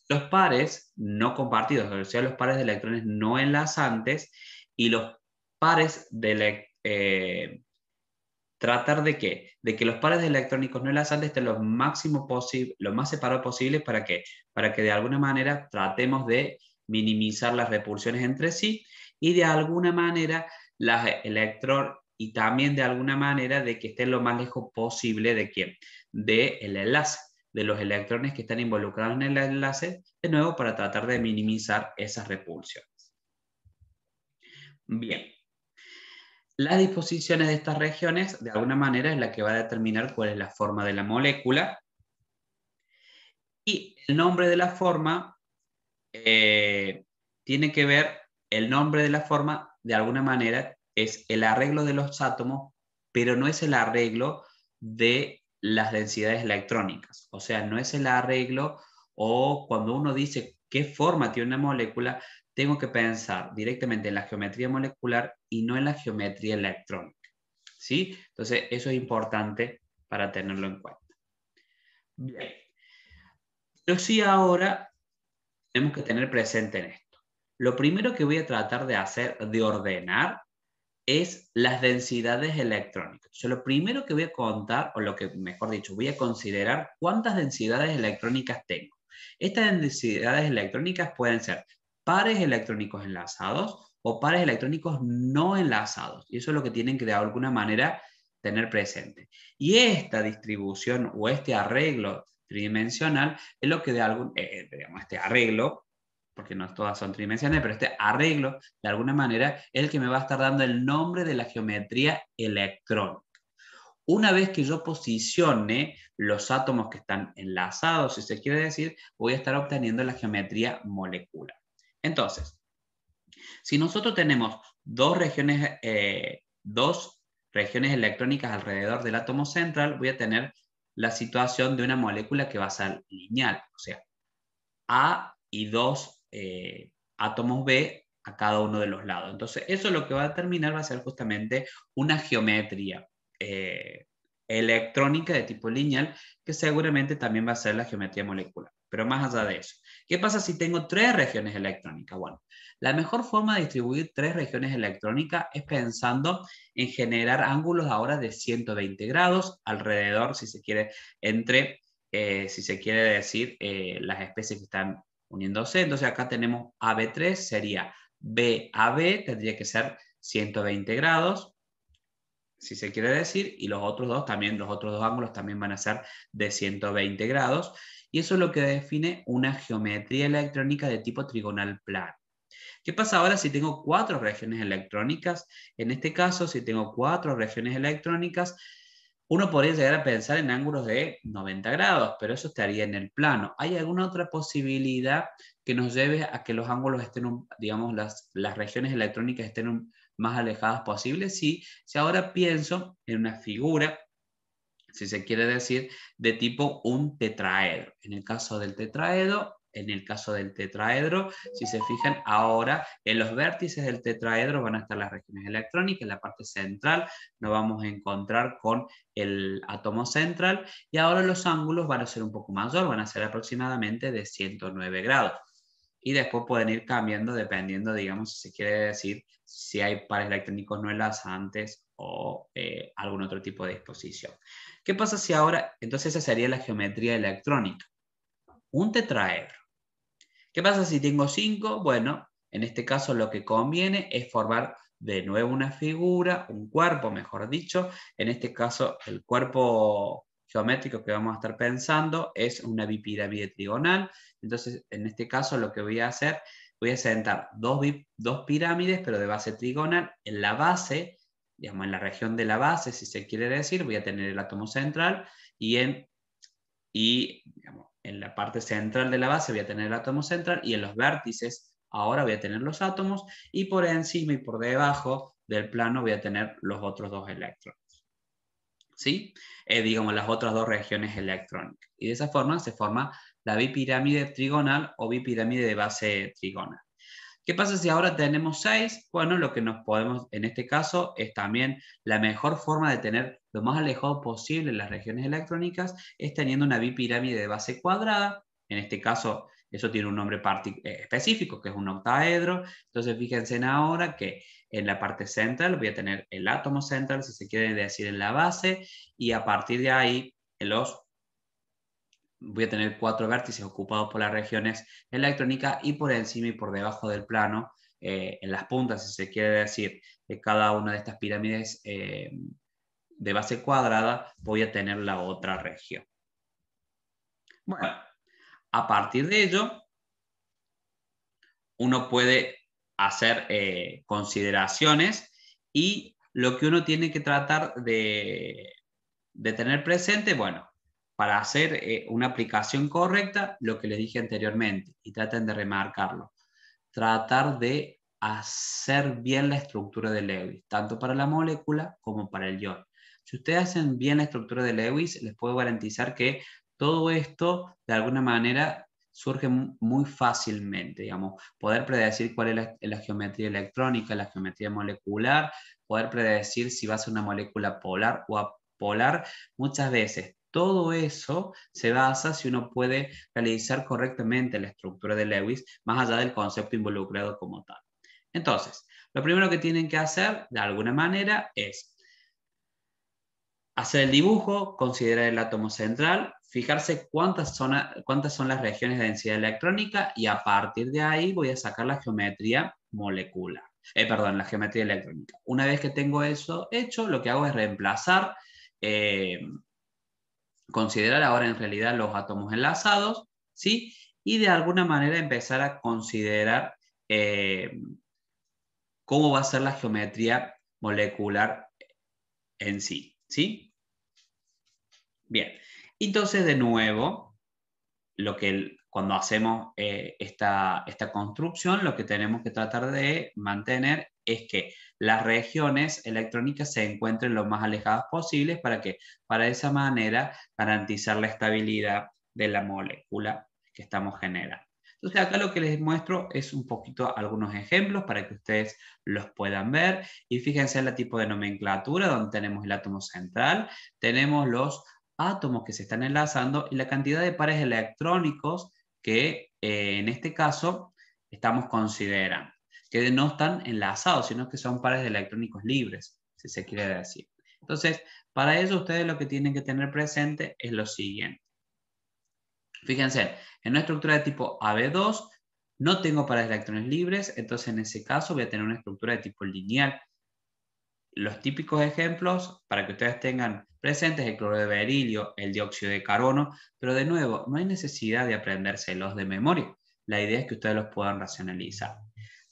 los pares no compartidos, o sea, los pares de electrones no enlazantes y los pares de eh, tratar de qué? de que los pares electrónicos no enlazantes estén lo máximo posible, lo más separados posibles para que, para que de alguna manera tratemos de minimizar las repulsiones entre sí y de alguna manera las electro y también de alguna manera de que estén lo más lejos posible de quién, de el enlace, de los electrones que están involucrados en el enlace, de nuevo para tratar de minimizar esas repulsiones. Bien, las disposiciones de estas regiones, de alguna manera, es la que va a determinar cuál es la forma de la molécula. Y el nombre de la forma eh, tiene que ver, el nombre de la forma, de alguna manera, es el arreglo de los átomos, pero no es el arreglo de las densidades electrónicas. O sea, no es el arreglo o cuando uno dice qué forma tiene una molécula, tengo que pensar directamente en la geometría molecular y no en la geometría electrónica. ¿sí? Entonces, eso es importante para tenerlo en cuenta. Bien. Pero sí ahora tenemos que tener presente en esto. Lo primero que voy a tratar de hacer, de ordenar, es las densidades electrónicas. Yo lo primero que voy a contar, o lo que, mejor dicho, voy a considerar cuántas densidades electrónicas tengo. Estas densidades electrónicas pueden ser pares electrónicos enlazados o pares electrónicos no enlazados. Y eso es lo que tienen que de alguna manera tener presente. Y esta distribución o este arreglo tridimensional es lo que de algún, eh, eh, digamos, este arreglo, porque no todas son tridimensionales, pero este arreglo de alguna manera es el que me va a estar dando el nombre de la geometría electrónica. Una vez que yo posicione los átomos que están enlazados, si se quiere decir, voy a estar obteniendo la geometría molecular. Entonces, si nosotros tenemos dos regiones, eh, dos regiones electrónicas alrededor del átomo central, voy a tener la situación de una molécula que va a ser lineal, o sea, A y dos eh, átomos B a cada uno de los lados. Entonces, eso lo que va a determinar va a ser justamente una geometría eh, electrónica de tipo lineal, que seguramente también va a ser la geometría molecular. Pero más allá de eso, ¿Qué pasa si tengo tres regiones electrónicas? Bueno, la mejor forma de distribuir tres regiones electrónicas es pensando en generar ángulos ahora de 120 grados alrededor, si se quiere, entre, eh, si se quiere decir, eh, las especies que están uniéndose. Entonces acá tenemos AB3, sería BAB, tendría que ser 120 grados, si se quiere decir, y los otros dos también, los otros dos ángulos también van a ser de 120 grados y eso es lo que define una geometría electrónica de tipo trigonal plano. ¿Qué pasa ahora si tengo cuatro regiones electrónicas? En este caso, si tengo cuatro regiones electrónicas, uno podría llegar a pensar en ángulos de 90 grados, pero eso estaría en el plano. ¿Hay alguna otra posibilidad que nos lleve a que los ángulos estén, digamos, las, las regiones electrónicas estén más alejadas posibles? Sí, si ahora pienso en una figura si se quiere decir, de tipo un tetraedro. En el caso del tetraedro, en el caso del tetraedro, si se fijan, ahora en los vértices del tetraedro van a estar las regiones electrónicas, en la parte central nos vamos a encontrar con el átomo central y ahora los ángulos van a ser un poco mayor, van a ser aproximadamente de 109 grados. Y después pueden ir cambiando dependiendo, digamos, si se quiere decir si hay pares electrónicos no enlazantes o eh, algún otro tipo de exposición. ¿Qué pasa si ahora, entonces esa sería la geometría electrónica? Un tetraedro. ¿Qué pasa si tengo cinco? Bueno, en este caso lo que conviene es formar de nuevo una figura, un cuerpo, mejor dicho. En este caso, el cuerpo geométrico que vamos a estar pensando es una bipirámide trigonal. Entonces, en este caso, lo que voy a hacer, voy a sentar dos, dos pirámides, pero de base trigonal. En la base digamos, en la región de la base, si se quiere decir, voy a tener el átomo central y en, y, en la parte central de la base voy a tener el átomo central y en los vértices ahora voy a tener los átomos y por encima y por debajo del plano voy a tener los otros dos electrones. ¿Sí? Eh, digamos, las otras dos regiones electrónicas. Y de esa forma se forma la bipirámide trigonal o bipirámide de base trigonal. ¿Qué pasa si ahora tenemos seis? Bueno, lo que nos podemos, en este caso, es también la mejor forma de tener lo más alejado posible las regiones electrónicas, es teniendo una bipirámide de base cuadrada. En este caso, eso tiene un nombre eh, específico, que es un octaedro. Entonces, fíjense en ahora que en la parte central voy a tener el átomo central, si se quiere decir en la base, y a partir de ahí, los los voy a tener cuatro vértices ocupados por las regiones electrónicas y por encima y por debajo del plano, eh, en las puntas, si se quiere decir, de cada una de estas pirámides eh, de base cuadrada, voy a tener la otra región. Bueno, a partir de ello, uno puede hacer eh, consideraciones y lo que uno tiene que tratar de tener presente, bueno, para hacer eh, una aplicación correcta, lo que les dije anteriormente, y traten de remarcarlo. Tratar de hacer bien la estructura de Lewis, tanto para la molécula como para el ion. Si ustedes hacen bien la estructura de Lewis, les puedo garantizar que todo esto, de alguna manera, surge muy fácilmente, digamos, poder predecir cuál es la, geometría electrónica, la geometría molecular, poder predecir si va a ser una molécula polar o apolar, muchas veces todo eso se basa si uno puede realizar correctamente la estructura de Lewis, más allá del concepto involucrado como tal. Entonces, lo primero que tienen que hacer, de alguna manera, es hacer el dibujo, considerar el átomo central, fijarse cuántas, cuántas son las regiones de densidad electrónica y a partir de ahí voy a sacar la geometría molecular. Eh, perdón, la geometría electrónica. Una vez que tengo eso hecho, lo que hago es reemplazar eh, considerar ahora en realidad los átomos enlazados, ¿sí? Y de alguna manera empezar a considerar eh, cómo va a ser la geometría molecular en sí, ¿sí? Bien, entonces de nuevo, lo que cuando hacemos eh, esta, esta construcción, lo que tenemos que tratar de mantener es que las regiones electrónicas se encuentren lo más alejadas posibles para que, para esa manera, garantizar la estabilidad de la molécula que estamos generando. Entonces acá lo que les muestro es un poquito algunos ejemplos para que ustedes los puedan ver y fíjense en la tipo de nomenclatura donde tenemos el átomo central, tenemos los átomos que se están enlazando y la cantidad de pares electrónicos que eh, en este caso estamos considerando, que no están enlazados, sino que son pares de electrónicos libres, si se quiere decir. Entonces, para eso ustedes lo que tienen que tener presente es lo siguiente. Fíjense, en una estructura de tipo AB2 no tengo pares de electrones libres, entonces en ese caso voy a tener una estructura de tipo lineal los típicos ejemplos para que ustedes tengan presentes el cloro de berilio, el dióxido de carbono, pero de nuevo, no hay necesidad de aprendérselos de memoria. La idea es que ustedes los puedan racionalizar.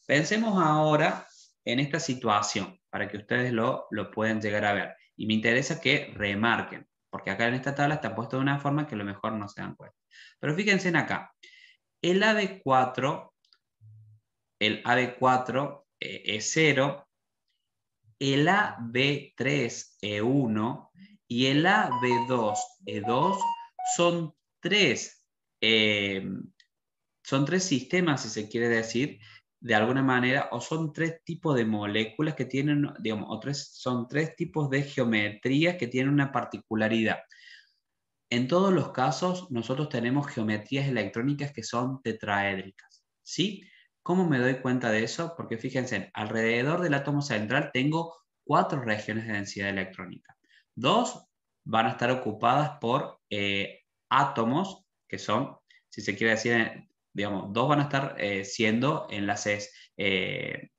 Pensemos ahora en esta situación para que ustedes lo, lo puedan llegar a ver. Y me interesa que remarquen, porque acá en esta tabla está puesto de una forma que a lo mejor no se dan cuenta. Pero fíjense en acá. El AB4, el AB4 eh, es cero el AB3E1 e y el AB2E2 son tres, eh, son tres sistemas, si se quiere decir, de alguna manera, o son tres tipos de moléculas que tienen, digamos, o tres, son tres tipos de geometrías que tienen una particularidad. En todos los casos, nosotros tenemos geometrías electrónicas que son tetraédricas, ¿sí? ¿Cómo me doy cuenta de eso? Porque fíjense, alrededor del átomo central tengo cuatro regiones de densidad electrónica. Dos van a estar ocupadas por eh, átomos, que son, si se quiere decir, digamos, dos van a estar eh, siendo enlaces, eh,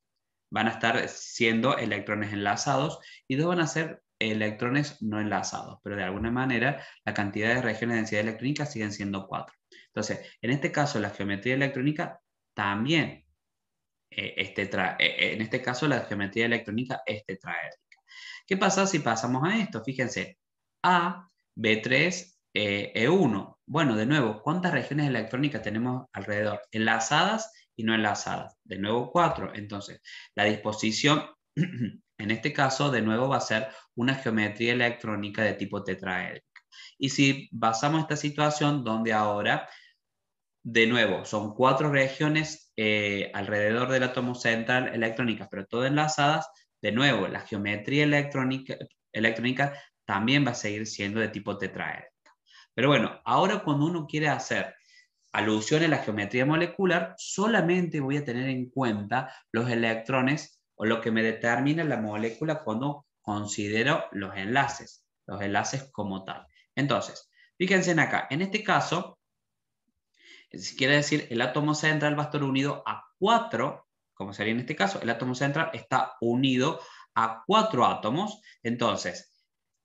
van a estar siendo electrones enlazados y dos van a ser electrones no enlazados, pero de alguna manera la cantidad de regiones de densidad electrónica siguen siendo cuatro. Entonces, en este caso, la geometría electrónica también eh, este eh, en este caso la geometría electrónica es tetraédrica. ¿Qué pasa si pasamos a esto? Fíjense, A, B3, E1. Eh, e bueno, de nuevo, ¿cuántas regiones electrónicas tenemos alrededor? Enlazadas y no enlazadas. De nuevo, cuatro. Entonces, la disposición, en este caso, de nuevo va a ser una geometría electrónica de tipo tetraédrica. Y si basamos esta situación donde ahora de nuevo, son cuatro regiones eh, alrededor del átomo central electrónicas, pero todas enlazadas. De nuevo, la geometría electrónica, electrónica también va a seguir siendo de tipo tetraédrica. Pero bueno, ahora cuando uno quiere hacer alusión a la geometría molecular, solamente voy a tener en cuenta los electrones o lo que me determina la molécula cuando considero los enlaces, los enlaces como tal. Entonces, fíjense en acá, en este caso, si quiere decir, el átomo central va a estar unido a cuatro, como sería en este caso, el átomo central está unido a cuatro átomos. Entonces,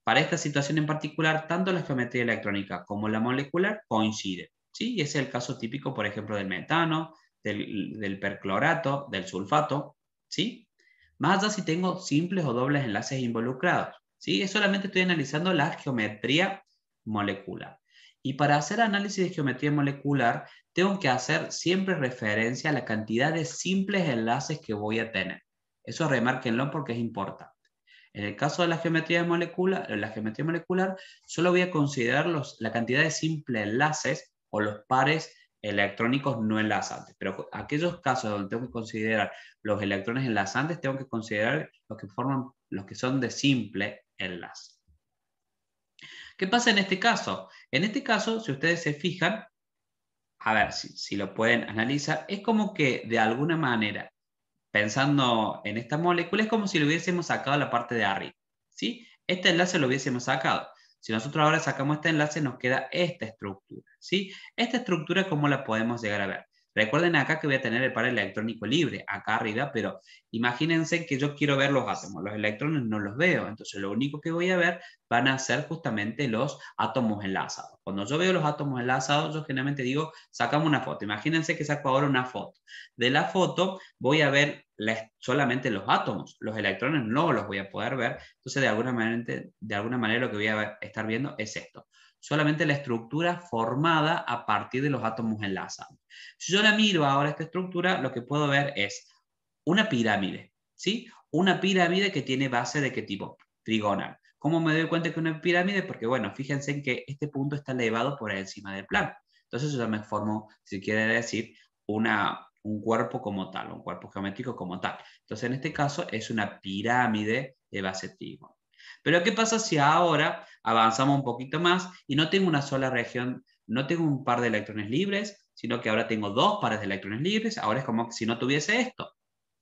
para esta situación en particular, tanto la geometría electrónica como la molecular coinciden. ¿sí? Y ese es el caso típico, por ejemplo, del metano, del, perclorato, del sulfato. ¿sí? Más allá si tengo simples o dobles enlaces involucrados. ¿sí? solamente estoy analizando la geometría molecular. Y para hacer análisis de geometría molecular, tengo que hacer siempre referencia a la cantidad de simples enlaces que voy a tener. Eso remárquenlo porque es importante. En el caso de la geometría molecular, eh, la geometría molecular solo voy a considerar los, la cantidad de simples enlaces o los pares electrónicos no enlazantes. Pero aquellos casos donde tengo que considerar los electrones enlazantes, tengo que considerar los que, forman, los que son de simple enlace. ¿Qué pasa en este caso? En este caso, si ustedes se fijan, a ver si, lo pueden analizar, es como que de alguna manera, pensando en esta molécula, es como si lo hubiésemos sacado la parte de arriba. ¿sí? Este enlace lo hubiésemos sacado. Si nosotros ahora sacamos este enlace, nos queda esta estructura. ¿sí? Esta estructura, ¿cómo la podemos llegar a ver? Recuerden acá que voy a tener el par electrónico libre, acá arriba, pero imagínense que yo quiero ver los átomos, los electrones no los veo, entonces lo único que voy a ver van a ser justamente los átomos enlazados. Cuando yo veo los átomos enlazados, yo generalmente digo, sacamos una foto. Imagínense que saco ahora una foto. De la foto voy a ver solamente los átomos, los electrones no los voy a poder ver, entonces de alguna manera, de alguna manera lo que voy a estar viendo es esto solamente la estructura formada a partir de los átomos enlazados. Si yo la miro ahora esta estructura, lo que puedo ver es una pirámide, ¿sí? Una pirámide que tiene base de qué tipo? Trigonal. ¿Cómo me doy cuenta que es una pirámide? Porque, bueno, fíjense en que este punto está elevado por encima del plano. Entonces yo me formo, si quiere decir, un cuerpo como tal, un cuerpo geométrico como tal. Entonces en este caso es una pirámide de base trigonal. Pero ¿qué pasa si ahora avanzamos un poquito más y no tengo una sola región, no tengo un par de electrones libres, sino que ahora tengo dos pares de electrones libres, ahora es como si no tuviese esto.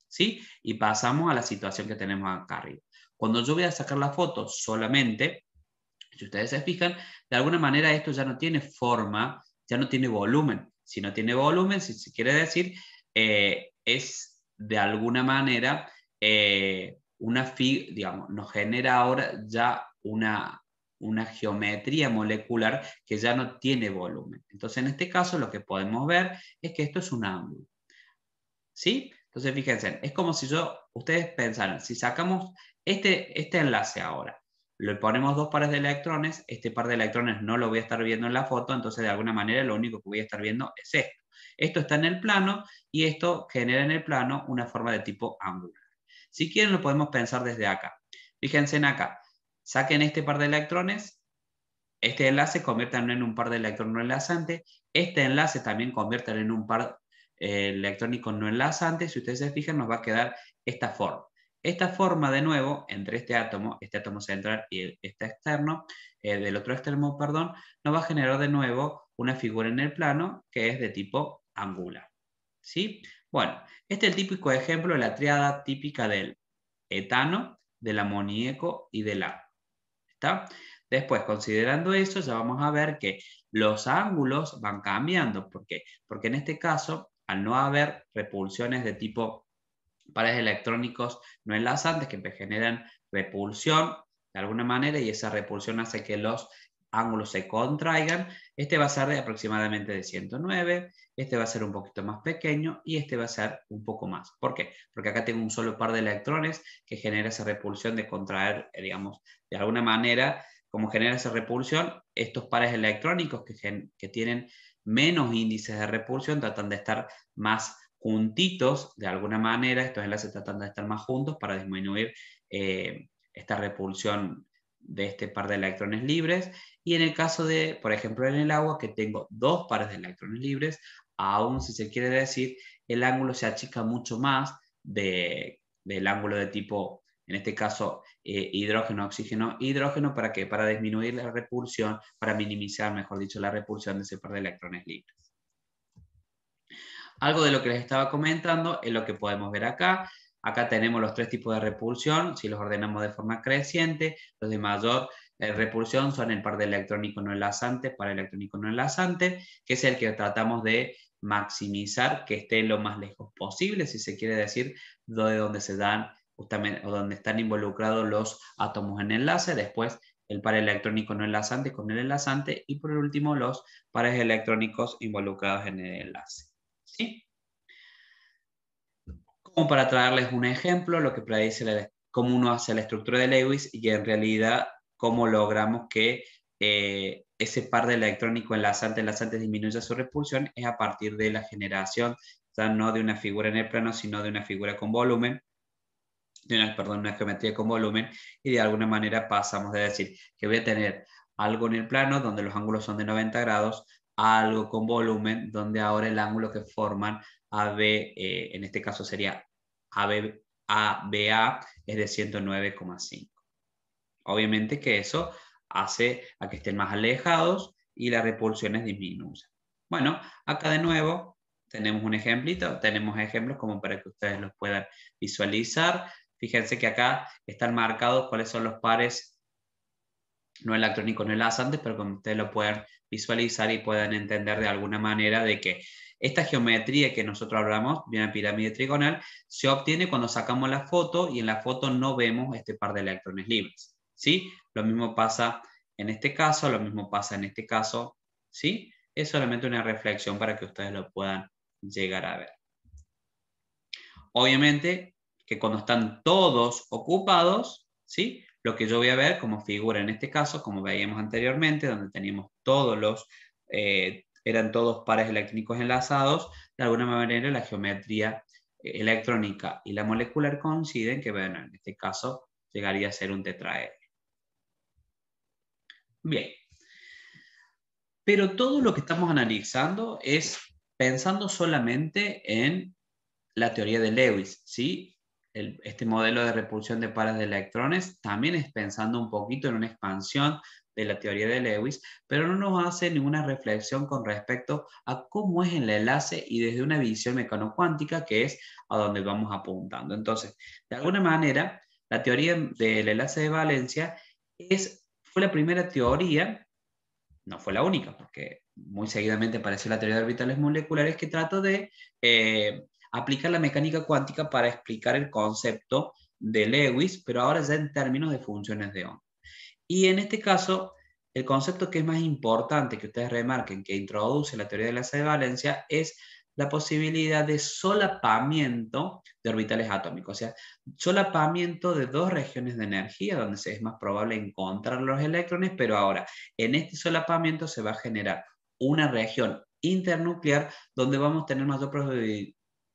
¿Sí? Y pasamos a la situación que tenemos acá arriba. Cuando yo voy a sacar la foto solamente, si ustedes se fijan, de alguna manera esto ya no tiene forma, ya no tiene volumen. Si no tiene volumen, si se quiere decir, eh, es de alguna manera eh, una fig, digamos, nos genera ahora ya una, una geometría molecular que ya no tiene volumen. Entonces, en este caso, lo que podemos ver es que esto es un ángulo. ¿Sí? Entonces, fíjense, es como si yo, ustedes pensaran, si sacamos este, este enlace ahora, le ponemos dos pares de electrones, este par de electrones no lo voy a estar viendo en la foto, entonces de alguna manera lo único que voy a estar viendo es esto. Esto está en el plano y esto genera en el plano una forma de tipo ángulo. Si quieren, lo podemos pensar desde acá. Fíjense en acá. Saquen este par de electrones. Este enlace conviertan en un par de electrones no enlazante. Este enlace también conviertan en un par eh, electrónico no enlazante. Si ustedes se fijan, nos va a quedar esta forma. Esta forma, de nuevo, entre este átomo, este átomo central y este externo, eh, del otro extremo, perdón, nos va a generar de nuevo una figura en el plano que es de tipo angular. ¿sí? Bueno, este es el típico ejemplo de la triada típica del etano, del amoníaco y del agua. ¿Está? Después, considerando eso, ya vamos a ver que los ángulos van cambiando. ¿Por qué? Porque en este caso, al no haber repulsiones de tipo pares electrónicos no enlazantes que generan repulsión de alguna manera y esa repulsión hace que los ángulos se contraigan, este va a ser de aproximadamente de 109, este va a ser un poquito más pequeño y este va a ser un poco más. ¿Por qué? Porque acá tengo un solo par de electrones que genera esa repulsión de contraer, eh, digamos, de alguna manera, como genera esa repulsión, estos pares electrónicos que, tienen menos índices de repulsión tratan de estar más juntitos, de alguna manera, estos enlaces tratan de estar más juntos para disminuir eh, esta repulsión de este par de electrones libres y en el caso de, por ejemplo, en el agua, que tengo dos pares de electrones libres, aún si se quiere decir, el ángulo se achica mucho más del ángulo de tipo, en este caso, eh, hidrógeno, oxígeno, hidrógeno, ¿para qué? Para disminuir la repulsión, para minimizar, mejor dicho, la repulsión de ese par de electrones libres. Algo de lo que les estaba comentando es lo que podemos ver acá. Acá tenemos los tres tipos de repulsión, si los ordenamos de forma creciente, los de mayor eh, repulsión son el par de electrónico no enlazante, par electrónico no enlazante, que es el que tratamos de maximizar, que esté lo más lejos posible, si se quiere decir, de donde se dan justamente, o donde están involucrados los átomos en enlace, después el par electrónico no enlazante con el enlazante y por último los pares electrónicos involucrados en el enlace. ¿Sí? como para traerles un ejemplo, lo que predice cómo uno hace la estructura de Lewis y en realidad cómo logramos que eh, ese par de electrónico enlazante enlazante disminuya su repulsión es a partir de la generación no de una figura en el plano, sino de una figura con volumen, de una, perdón, una geometría con volumen, y de alguna manera pasamos de decir que voy a tener algo en el plano donde los ángulos son de 90 grados, algo con volumen, donde ahora el ángulo que forman AB, eh, en este caso sería ABA, es de 109,5. Obviamente que eso hace a que estén más alejados y las repulsiones disminuyen. Bueno, acá de nuevo tenemos un ejemplito, tenemos ejemplos como para que ustedes los puedan visualizar. Fíjense que acá están marcados cuáles son los pares no electrónicos, no enlazantes, pero como ustedes lo pueden visualizar y puedan entender de alguna manera de que esta geometría que nosotros hablamos, de una pirámide trigonal, se obtiene cuando sacamos la foto y en la foto no vemos este par de electrones libres. ¿sí? Lo mismo pasa en este caso, lo mismo pasa en este caso. ¿sí? Es solamente una reflexión para que ustedes lo puedan llegar a ver. Obviamente que cuando están todos ocupados, ¿sí? lo que yo voy a ver como figura en este caso, como veíamos anteriormente, donde teníamos todos los, eh, eran todos pares eléctricos enlazados, de alguna manera la geometría eh, electrónica y la molecular coinciden, que en este caso llegaría a ser un tetraedro. Bien. Pero todo lo que estamos analizando es pensando solamente en la teoría de Lewis, ¿sí? este modelo de repulsión de pares de electrones también es pensando un poquito en una expansión de la teoría de Lewis, pero no nos hace ninguna reflexión con respecto a cómo es el enlace y desde una visión mecanocuántica que es a donde vamos apuntando. Entonces, de alguna manera, la teoría del enlace de Valencia es, fue la primera teoría, no fue la única, porque muy seguidamente apareció la teoría de orbitales moleculares que trata de eh, Aplicar la mecánica cuántica para explicar el concepto de Lewis, pero ahora ya en términos de funciones de onda. Y en este caso, el concepto que es más importante que ustedes remarquen, que introduce la teoría de la C de valencia, es la posibilidad de solapamiento de orbitales atómicos, o sea, solapamiento de dos regiones de energía, donde es más probable encontrar los electrones, pero ahora, en este solapamiento se va a generar una región internuclear donde vamos a tener más mayor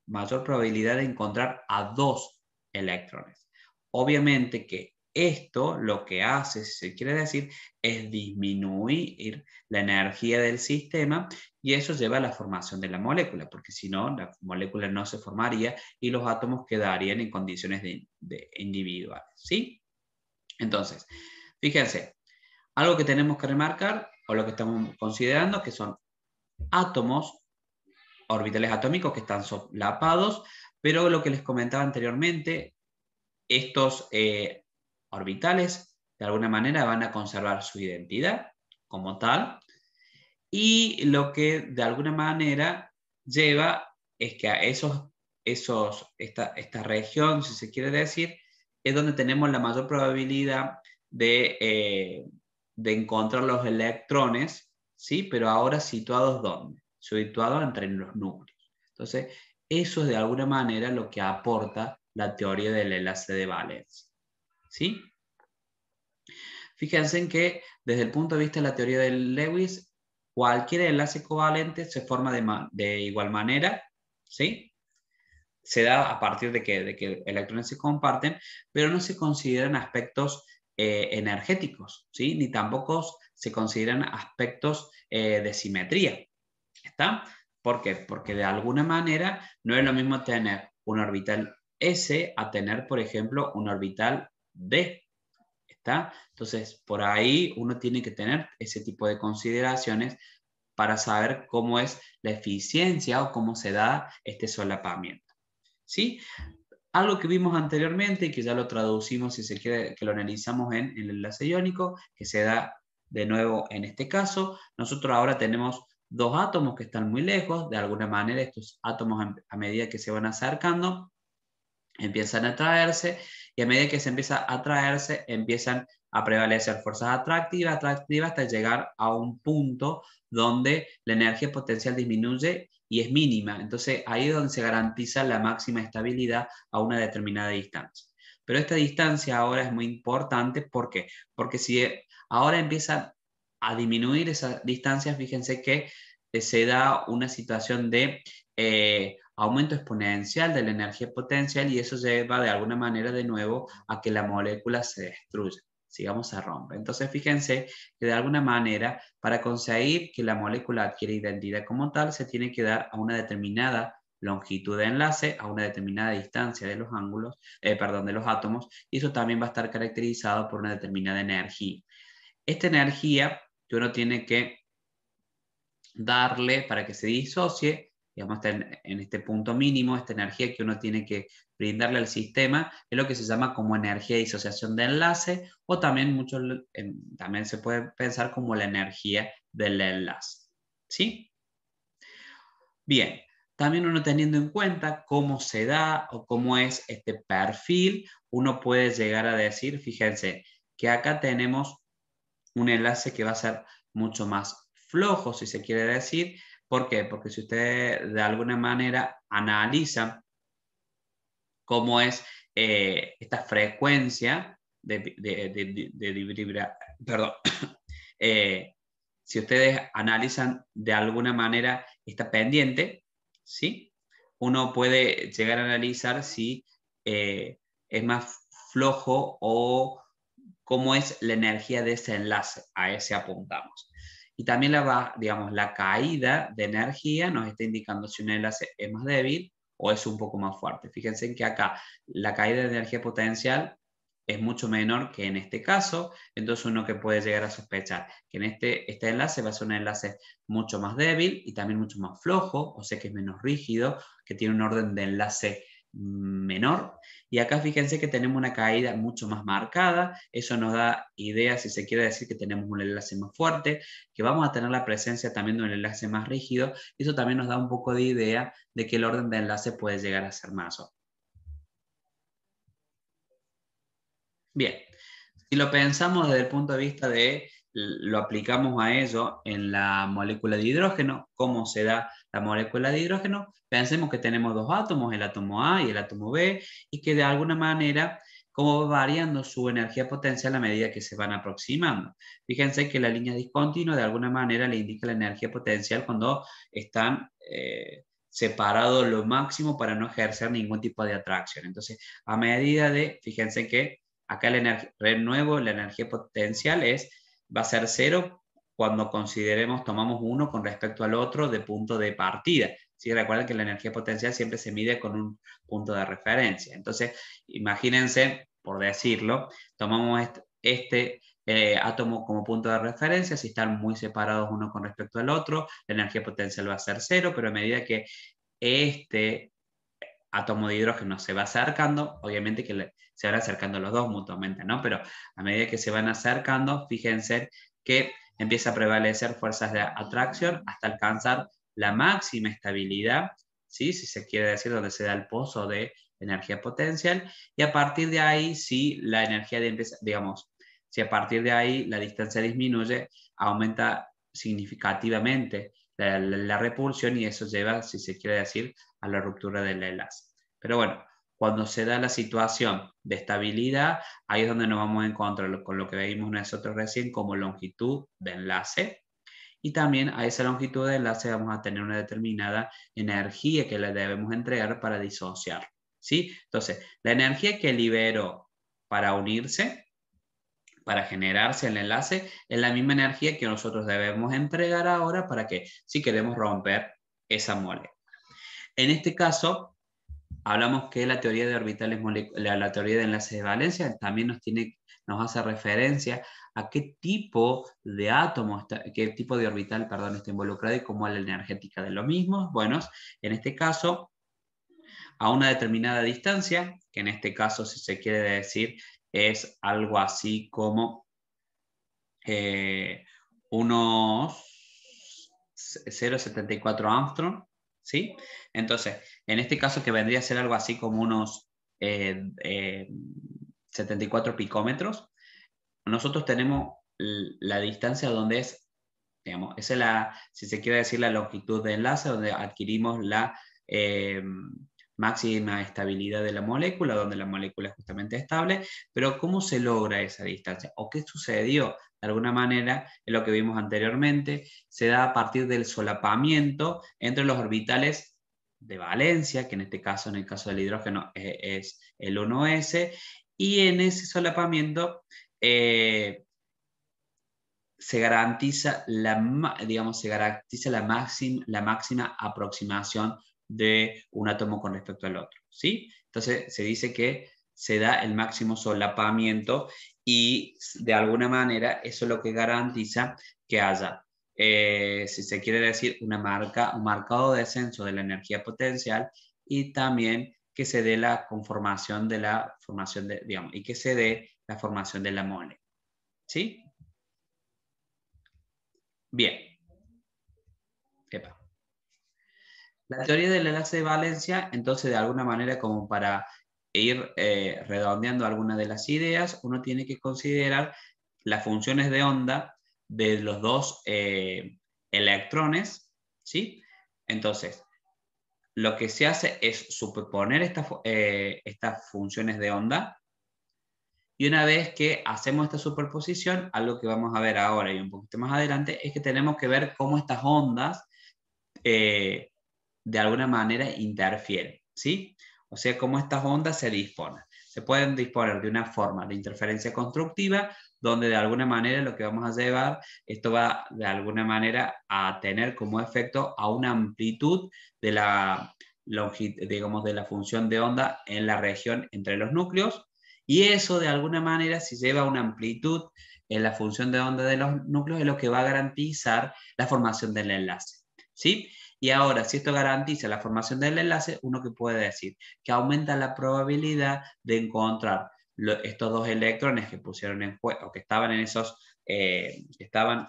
mayor probabilidad de encontrar a dos electrones. Obviamente que esto lo que hace, se quiere decir, es disminuir la energía del sistema y eso lleva a la formación de la molécula, porque si no, la molécula no se formaría y los átomos quedarían en condiciones de individuales. ¿sí? Entonces, fíjense, algo que tenemos que remarcar o lo que estamos considerando que son átomos orbitales atómicos que están solapados, pero lo que les comentaba anteriormente, estos eh, orbitales de alguna manera van a conservar su identidad como tal, y lo que de alguna manera lleva es que a esos, esos, esta, esta región, si se quiere decir, es donde tenemos la mayor probabilidad de, eh, de encontrar los electrones, ¿sí? pero ahora situados ¿dónde? situado entre los núcleos. Entonces, eso es de alguna manera lo que aporta la teoría del enlace de Valencia. ¿Sí? Fíjense en que desde el punto de vista de la teoría de Lewis, cualquier enlace covalente se forma de, igual manera, ¿sí? Se da a partir de que, electrones se comparten, pero no se consideran aspectos eh, energéticos, ¿sí? Ni tampoco se consideran aspectos eh, de simetría. ¿Está? ¿Por qué? Porque de alguna manera no es lo mismo tener un orbital S a tener, por ejemplo, un orbital D. ¿Está? Entonces, por ahí uno tiene que tener ese tipo de consideraciones para saber cómo es la eficiencia o cómo se da este solapamiento. ¿Sí? Algo que vimos anteriormente y que ya lo traducimos, si se quiere, que lo analizamos en, en el enlace iónico, que se da de nuevo en este caso, nosotros ahora tenemos dos átomos que están muy lejos, de alguna manera estos átomos a medida que se van acercando empiezan a atraerse y a medida que se empieza a atraerse empiezan a prevalecer fuerzas atractivas, atractivas hasta llegar a un punto donde la energía potencial disminuye y es mínima. Entonces ahí es donde se garantiza la máxima estabilidad a una determinada distancia. Pero esta distancia ahora es muy importante, ¿por qué? Porque si ahora empiezan a disminuir esas distancias, fíjense que eh, se da una situación de eh, aumento exponencial de la energía potencial y eso lleva de alguna manera de nuevo a que la molécula se destruya, sigamos a romper. Entonces fíjense que de alguna manera para conseguir que la molécula adquiera identidad como tal se tiene que dar a una determinada longitud de enlace a una determinada distancia de los ángulos, eh, perdón, de los átomos y eso también va a estar caracterizado por una determinada energía. Esta energía que uno tiene que darle para que se disocie, digamos, en este punto mínimo, esta energía que uno tiene que brindarle al sistema, es lo que se llama como energía de disociación de enlace, o también, eh, también se puede pensar como la energía del enlace. ¿Sí? Bien, también uno teniendo en cuenta cómo se da o cómo es este perfil, uno puede llegar a decir, fíjense, que acá tenemos un enlace que va a ser mucho más flojo, si se quiere decir. ¿Por qué? Porque si usted de alguna manera analiza cómo es eh, esta frecuencia de, perdón, eh, si ustedes analizan de alguna manera esta pendiente, ¿sí? uno puede llegar a analizar si eh, es más flojo o cómo es la energía de ese enlace, a ese apuntamos. Y también la, digamos, la caída de energía nos está indicando si un enlace es más débil o es un poco más fuerte. Fíjense que acá la caída de energía potencial es mucho menor que en este caso, entonces uno que puede llegar a sospechar que en este, este enlace va a ser un enlace mucho más débil y también mucho más flojo, o sea que es menos rígido, que tiene un orden de enlace menor. Y acá fíjense que tenemos una caída mucho más marcada. Eso nos da idea, si se quiere decir, que tenemos un enlace más fuerte, que vamos a tener la presencia también de un enlace más rígido. Eso también nos da un poco de idea de que el orden de enlace puede llegar a ser más. Bien, si lo pensamos desde el punto de vista de lo aplicamos a ello en la molécula de hidrógeno, cómo se da la molécula de hidrógeno, pensemos que tenemos dos átomos, el átomo A y el átomo B, y que de alguna manera cómo va variando su energía potencial a medida que se van aproximando. Fíjense que la línea discontinua de alguna manera le indica la energía potencial cuando están eh, separados lo máximo para no ejercer ningún tipo de atracción. Entonces, a medida de, fíjense que acá el renuevo, la energía potencial es, va a ser cero cuando consideremos, tomamos uno con respecto al otro de punto de partida. Recuerden que la energía potencial siempre se mide con un punto de referencia. Entonces, imagínense, por decirlo, tomamos este, eh, átomo como punto de referencia, si están muy separados uno con respecto al otro, la energía potencial va a ser cero, pero a medida que este átomo de hidrógeno se va acercando, obviamente que se van acercando los dos mutuamente, ¿no? Pero a medida que se van acercando, fíjense que empieza a prevalecer fuerzas de atracción hasta alcanzar la máxima estabilidad, ¿sí? si se quiere decir, donde se da el pozo de energía potencial, y a partir de ahí, si la energía, de, digamos, si a partir de ahí la distancia disminuye, aumenta significativamente la, la repulsión y eso lleva, si se quiere decir, a la ruptura del enlace. Pero bueno, cuando se da la situación de estabilidad, ahí es donde nos vamos a encontrar con lo que veíamos nosotros recién como longitud de enlace. Y también a esa longitud de enlace vamos a tener una determinada energía que le debemos entregar para disociar. ¿sí? Entonces, la energía que libero para unirse, para generarse el enlace, es la misma energía que nosotros debemos entregar ahora para que si queremos romper esa mole En este caso, hablamos que la teoría de orbitales la, la teoría de enlaces de valencia también nos tiene nos hace referencia a qué tipo de átomo, qué tipo de orbital, perdón, está involucrado y cómo es la energética de los mismos. Bueno, en este caso, a una determinada distancia, que en este caso, si se quiere decir, es algo así como eh, unos 0,74 Armstrong, ¿sí? Entonces, en este caso que vendría a ser algo así como unos 74 eh, eh, picómetros, nosotros tenemos la distancia donde es, digamos, esa es la, si se quiere decir, la longitud de enlace, donde adquirimos la, eh, máxima estabilidad de la molécula, donde la molécula es justamente estable, pero ¿cómo se logra esa distancia? ¿O qué sucedió? De alguna manera, en lo que vimos anteriormente, se da a partir del solapamiento entre los orbitales de valencia, que en este caso, en el caso del hidrógeno, e, es, el 1s, y en ese solapamiento eh, se garantiza la, digamos, se garantiza la, máxima, la máxima aproximación de un átomo con respecto al otro. ¿sí? Entonces se dice que se da el máximo solapamiento y de alguna manera eso es lo que garantiza que haya, eh, si se quiere decir, una marca, un marcado descenso de la energía potencial y también que se dé la conformación de la formación de, digamos, y que se dé la formación de la mole. ¿Sí? Bien. La teoría del enlace de valencia, entonces, de alguna manera, como para ir eh, redondeando algunas de las ideas, uno tiene que considerar las funciones de onda de los dos eh, electrones, ¿sí? Entonces, lo que se hace es superponer eh, estas funciones de onda, y una vez que hacemos esta superposición, algo que vamos a ver ahora y un poquito más adelante, es que tenemos que ver cómo estas ondas de alguna manera interfieren, ¿sí? O sea, cómo estas ondas se disponen. Se pueden disponer de una forma de interferencia constructiva, donde de alguna manera lo que vamos a llevar, esto va de alguna manera a tener como efecto a una amplitud de la, digamos, de la función de onda en la región entre los núcleos, y eso de alguna manera si lleva una amplitud en la función de onda de los núcleos es lo que va a garantizar la formación del enlace. ¿sí? Y ahora, si esto garantiza la formación del enlace, uno que puede decir que aumenta la probabilidad de encontrar estos dos electrones que pusieron en juego, o que estaban en esos, eh, estaban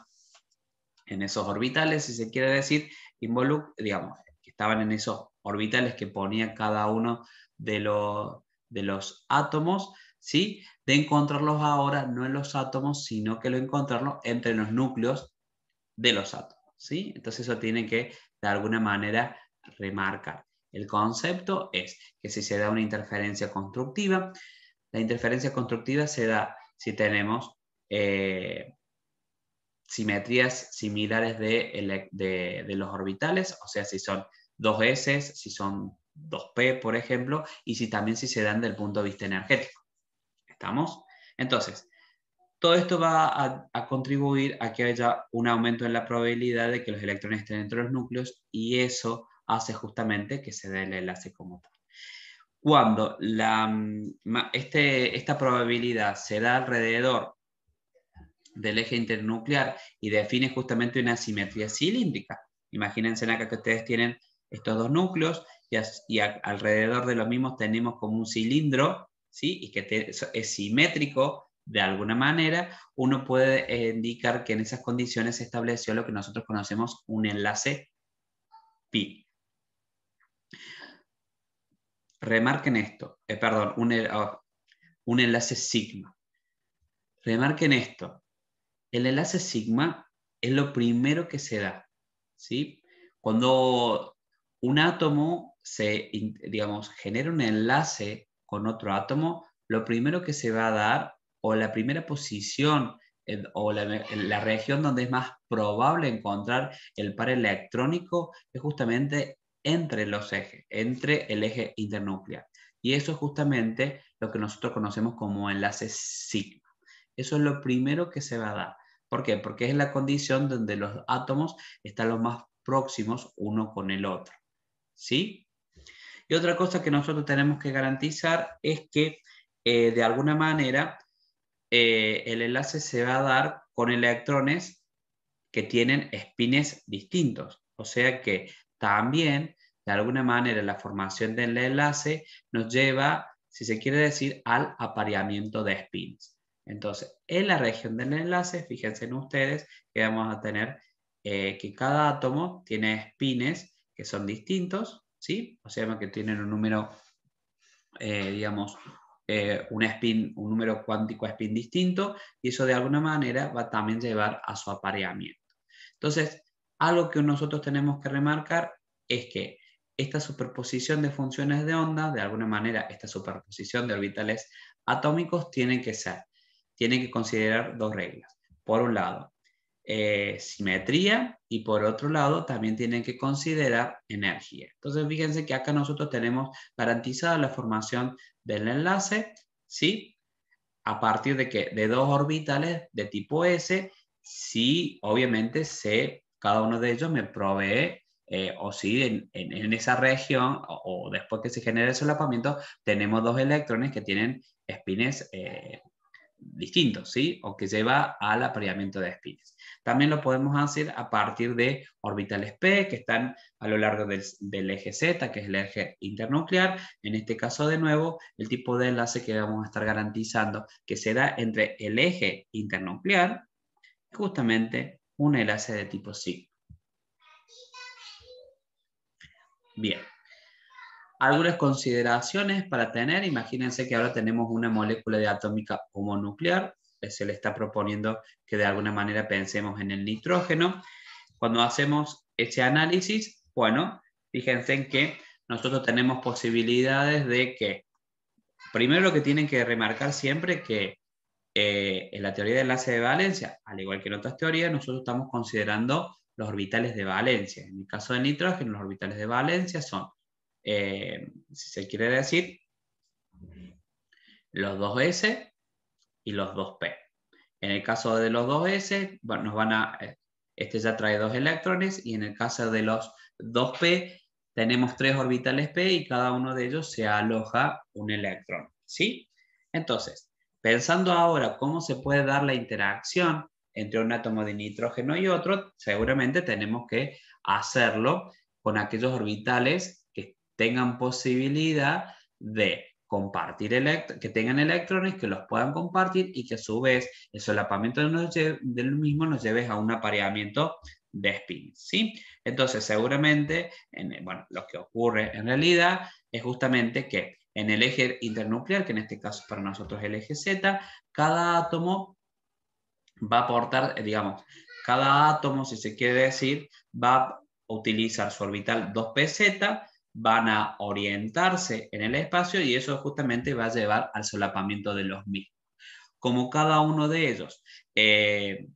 en esos orbitales, si se quiere decir, involuc digamos, que estaban en esos orbitales que ponía cada uno de, los, de los átomos, ¿sí? De encontrarlos ahora, no en los átomos, sino que lo encontraron entre los núcleos de los átomos, Entonces eso tiene que de alguna manera remarcar. El concepto es que si se da una interferencia constructiva, la interferencia constructiva se da si tenemos eh, simetrías similares de, los orbitales, o sea, si son dos S, si son 2P, por ejemplo, y si también si se dan del punto de vista energético. ¿Estamos? Entonces, todo esto va a, contribuir a que haya un aumento en la probabilidad de que los electrones estén entre los núcleos y eso hace justamente que se dé el enlace como tal. Cuando mm, este, esta probabilidad se da alrededor del eje internuclear y define justamente una simetría cilíndrica. Imagínense acá que ustedes tienen estos dos núcleos y, alrededor de los mismos tenemos como un cilindro, ¿sí? y que es simétrico de alguna manera, uno puede eh, indicar que en esas condiciones se estableció lo que nosotros conocemos un enlace pi. Remarquen esto, eh, perdón, eh, oh, un, enlace sigma. Remarquen esto, el enlace sigma es lo primero que se da, ¿sí? Cuando un átomo se, digamos, genera un enlace con otro átomo, lo primero que se va a dar o la primera posición eh, o la, región donde es más probable encontrar el par electrónico es justamente entre los ejes, entre el eje internuclear. Y eso es justamente lo que nosotros conocemos como enlace sigma. Eso es lo primero que se va a dar. ¿Por qué? Porque es la condición donde los átomos están los más próximos uno con el otro. ¿Sí? Y otra cosa que nosotros tenemos que garantizar es que eh, de alguna manera eh, el enlace se va a dar con electrones que tienen espines distintos. O sea que también, de alguna manera, la formación del enlace nos lleva, si se quiere decir, al apareamiento de espines. Entonces, en la región del enlace, fíjense en ustedes que vamos a tener eh, que cada átomo tiene espines que son distintos, ¿sí? O sea, que tienen un número, eh, digamos, eh, spin, un número cuántico spin distinto y eso de alguna manera va a también llevar a su apareamiento. Entonces, algo que nosotros tenemos que remarcar es que esta superposición de funciones de onda, de alguna manera esta superposición de orbitales atómicos tiene que ser, tiene que considerar dos reglas. Por un lado, eh, simetría y por otro lado también tienen que considerar energía. Entonces fíjense que acá nosotros tenemos garantizada la formación del enlace, ¿sí? A partir de que de dos orbitales de tipo S, si obviamente se, cada uno de ellos me provee eh, o si en, esa región o, después que se genera el solapamiento tenemos dos electrones que tienen espines eh, distintos, ¿sí? O que lleva al apareamiento de espines. También lo podemos hacer a partir de orbitales P que están a lo largo del, eje Z, que es el eje internuclear. En este caso, de nuevo, el tipo de enlace que vamos a estar garantizando que se da entre el eje internuclear, justamente un enlace de tipo C. Bien. Algunas consideraciones para tener, imagínense que ahora tenemos una molécula de atómica homonuclear, eh, se le está proponiendo que de alguna manera pensemos en el nitrógeno. Cuando hacemos ese análisis, bueno, fíjense en que nosotros tenemos posibilidades de que, primero lo que tienen que remarcar siempre que eh, en la teoría del enlace de valencia, al igual que en otras teorías, nosotros estamos considerando los orbitales de valencia. En el caso del nitrógeno, los orbitales de valencia son, eh, si se quiere decir, los dos s los 2p. En el caso de los 2s, nos van a, eh, este ya trae dos electrones y en el caso de los 2p tenemos tres orbitales p y cada uno de ellos se aloja un electrón. ¿sí? Entonces, pensando ahora cómo se puede dar la interacción entre un átomo de nitrógeno y otro, seguramente tenemos que hacerlo con aquellos orbitales que tengan posibilidad de compartir que tengan electrones, que los puedan compartir y que a su vez el solapamiento del mismo nos lleve a un apareamiento de spins, ¿sí? Entonces, seguramente, bueno, lo que ocurre en realidad es justamente que en el eje internuclear, que en este caso para nosotros es el eje Z, cada átomo va a aportar, eh, digamos, cada átomo, si se quiere decir, va a utilizar su orbital 2pz van a orientarse en el espacio y eso justamente va a llevar al solapamiento de los mismos. Como cada uno de ellos, eh,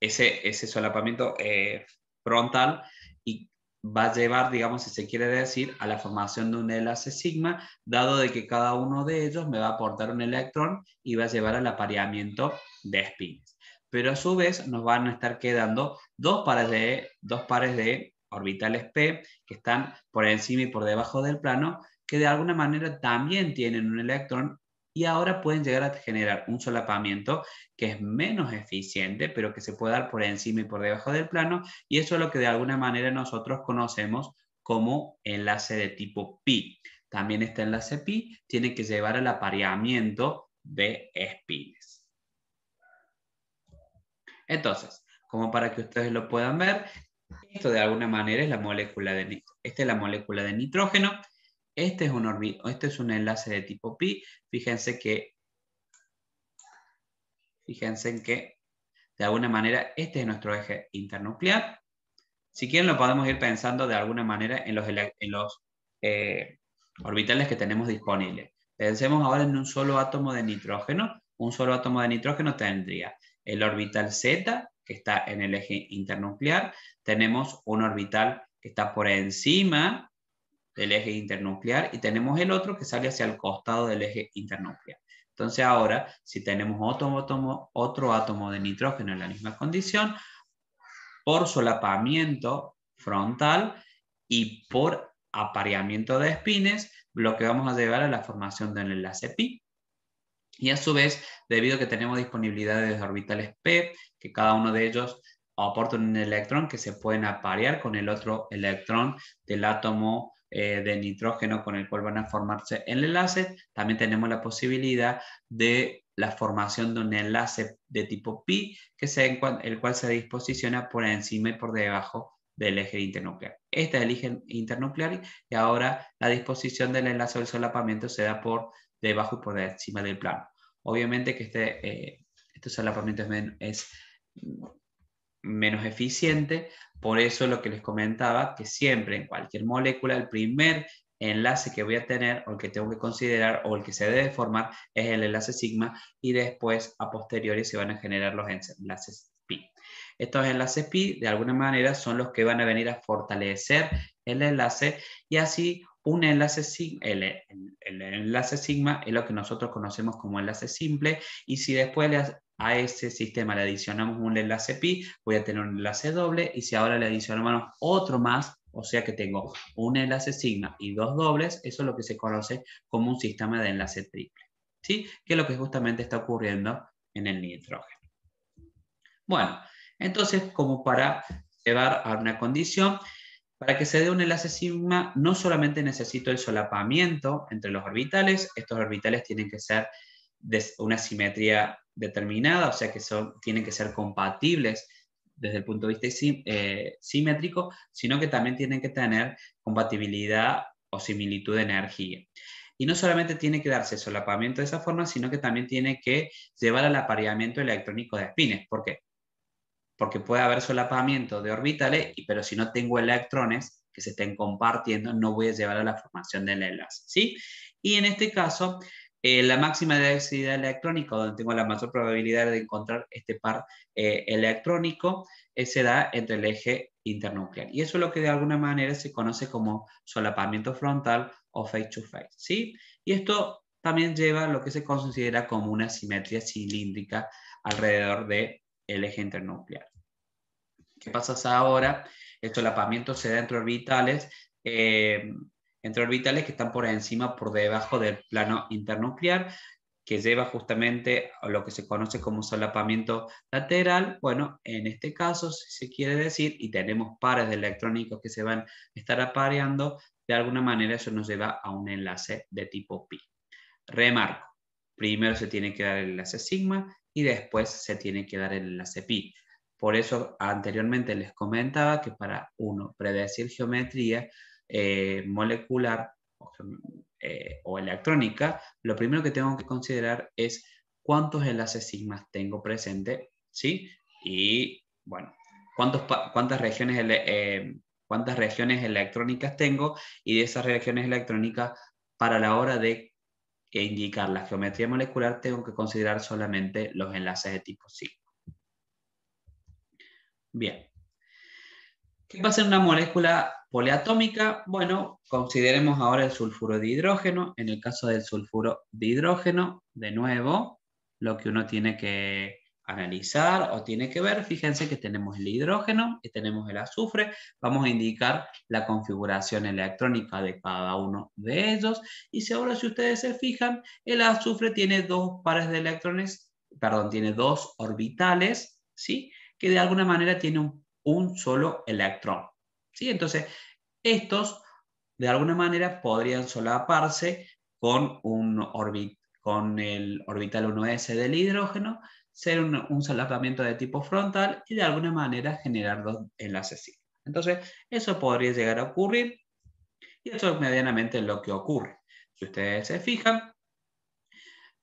ese, ese, solapamiento eh, frontal y va a llevar, digamos, si se quiere decir, a la formación de un enlace sigma, dado de que cada uno de ellos me va a aportar un electrón y va a llevar al apareamiento de espinas. Pero a su vez nos van a estar quedando dos pares de, dos pares de orbitales P que están por encima y por debajo del plano, que de alguna manera también tienen un electrón y ahora pueden llegar a generar un solapamiento que es menos eficiente, pero que se puede dar por encima y por debajo del plano, y eso es lo que de alguna manera nosotros conocemos como enlace de tipo pi. También este enlace pi tiene que llevar al apareamiento de espines. Entonces, como para que ustedes lo puedan ver, esto de alguna manera es la molécula de, esta es la molécula de nitrógeno, este es, un este es un enlace de tipo pi, fíjense que, fíjense que de alguna manera este es nuestro eje internuclear, si quieren lo podemos ir pensando de alguna manera en los, los eh, orbitales que tenemos disponibles. Pensemos ahora en un solo átomo de nitrógeno, un solo átomo de nitrógeno tendría el orbital Z, que está en el eje internuclear, tenemos un orbital que está por encima del eje internuclear y tenemos el otro que sale hacia el costado del eje internuclear. Entonces ahora, si tenemos otro, átomo de nitrógeno en la misma condición, por solapamiento frontal y por apareamiento de espines, lo que vamos a llevar a la formación del enlace pi. Y a su vez, debido a que tenemos disponibilidad de orbitales P, que cada uno de ellos aporta un electrón que se pueden aparear con el otro electrón del átomo eh, de nitrógeno con el cual van a formarse el enlace, también tenemos la posibilidad de la formación de un enlace de tipo pi, que se, el cual se disposiciona por encima y por debajo del eje internuclear. Este es el eje internuclear y ahora la disposición del enlace o el solapamiento se da por debajo y por encima del plano. Obviamente que este, eh, solapamiento es, es menos eficiente, por eso lo que les comentaba, que siempre en cualquier molécula el primer enlace que voy a tener o el que tengo que considerar o el que se debe formar es el enlace sigma y después a posteriori se van a generar los enlaces pi. Estos enlaces pi de alguna manera son los que van a venir a fortalecer el enlace y así un enlace el, enlace sigma es lo que nosotros conocemos como enlace simple, y si después a ese sistema le adicionamos un enlace pi, voy a tener un enlace doble, y si ahora le adicionamos otro más, o sea que tengo un enlace sigma y dos dobles, eso es lo que se conoce como un sistema de enlace triple, ¿sí? Que es lo que justamente está ocurriendo en el nitrógeno. Bueno, entonces como para llevar a una condición, para que se dé un enlace sigma, no solamente necesito el solapamiento entre los orbitales, estos orbitales tienen que ser de una simetría determinada, o sea que son, tienen que ser compatibles desde el punto de vista eh, simétrico, sino que también tienen que tener compatibilidad o similitud de energía. Y no solamente tiene que darse solapamiento de esa forma, sino que también tiene que llevar al apareamiento electrónico de espines. ¿Por qué? porque puede haber solapamiento de orbitales, pero si no tengo electrones que se estén compartiendo, no voy a llevar a la formación del enlace. ¿sí? Y en este caso, eh, la máxima densidad electrónica, donde tengo la mayor probabilidad de encontrar este par eh, electrónico, eh, se da entre el eje internuclear. Y eso es lo que de alguna manera se conoce como solapamiento frontal o face-to-face. -face, to face sí Y esto también lleva a lo que se considera como una simetría cilíndrica alrededor del eje internuclear. ¿Qué pasas ahora, El solapamiento se da entre orbitales, eh, entre orbitales que están por encima, por debajo del plano internuclear, que lleva justamente a lo que se conoce como solapamiento lateral. Bueno, en este caso, si se quiere decir, y tenemos pares de electrónicos que se van a estar apareando, de alguna manera eso nos lleva a un enlace de tipo pi. Remarco, primero se tiene que dar el enlace sigma y después se tiene que dar el enlace pi. Por eso anteriormente les comentaba que para uno predecir geometría eh, molecular eh, o electrónica, lo primero que tengo que considerar es cuántos enlaces sigmas tengo presente, ¿sí? Y, bueno, cuántas, regiones, eh, cuántas regiones electrónicas tengo y de esas regiones electrónicas para la hora de indicar la geometría molecular tengo que considerar solamente los enlaces de tipo sigma. Bien. ¿Qué pasa en una molécula poliatómica? Bueno, consideremos ahora el sulfuro de hidrógeno. En el caso del sulfuro de hidrógeno, de nuevo, lo que uno tiene que analizar o tiene que ver, fíjense que tenemos el hidrógeno y tenemos el azufre, vamos a indicar la configuración electrónica de cada uno de ellos y si ahora si ustedes se fijan, el azufre tiene dos pares de electrones, perdón, tiene dos orbitales, ¿sí? que de alguna manera tiene un, solo electrón. ¿sí? Entonces, estos de alguna manera podrían solaparse con, un con el orbital 1s del hidrógeno, ser un, solapamiento de tipo frontal y de alguna manera generar dos enlaces Entonces, eso podría llegar a ocurrir y eso es medianamente lo que ocurre. Si ustedes se fijan,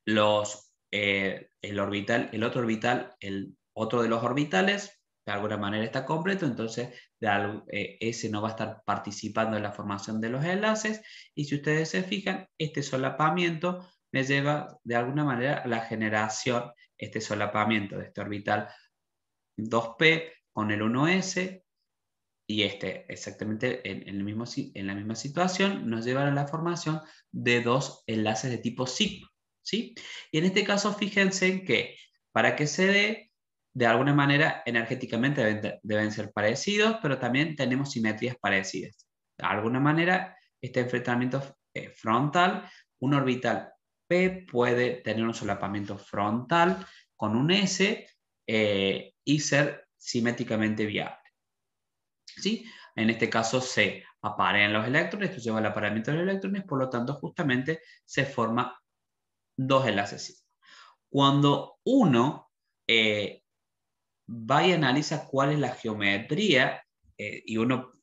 los, eh, el, orbital, el otro orbital, el otro de los orbitales, de alguna manera está completo, entonces eh, ese no va a estar participando en la formación de los enlaces. Y si ustedes se fijan, este solapamiento me lleva de alguna manera a la generación, este solapamiento de este orbital 2p con el 1s y este exactamente en, el mismo, en la misma situación nos lleva a la formación de dos enlaces de tipo sigma. ¿sí? Y en este caso fíjense que para que se dé de alguna manera energéticamente deben, ser parecidos, pero también tenemos simetrías parecidas. De alguna manera, este enfrentamiento eh, frontal, un orbital P puede tener un solapamiento frontal con un S eh, y ser simétricamente viable. ¿Sí? En este caso se aparean los electrones, esto lleva el aparamiento de los electrones, por lo tanto justamente se forman dos enlaces. Cuando uno eh, va y analiza cuál es la geometría eh, y uno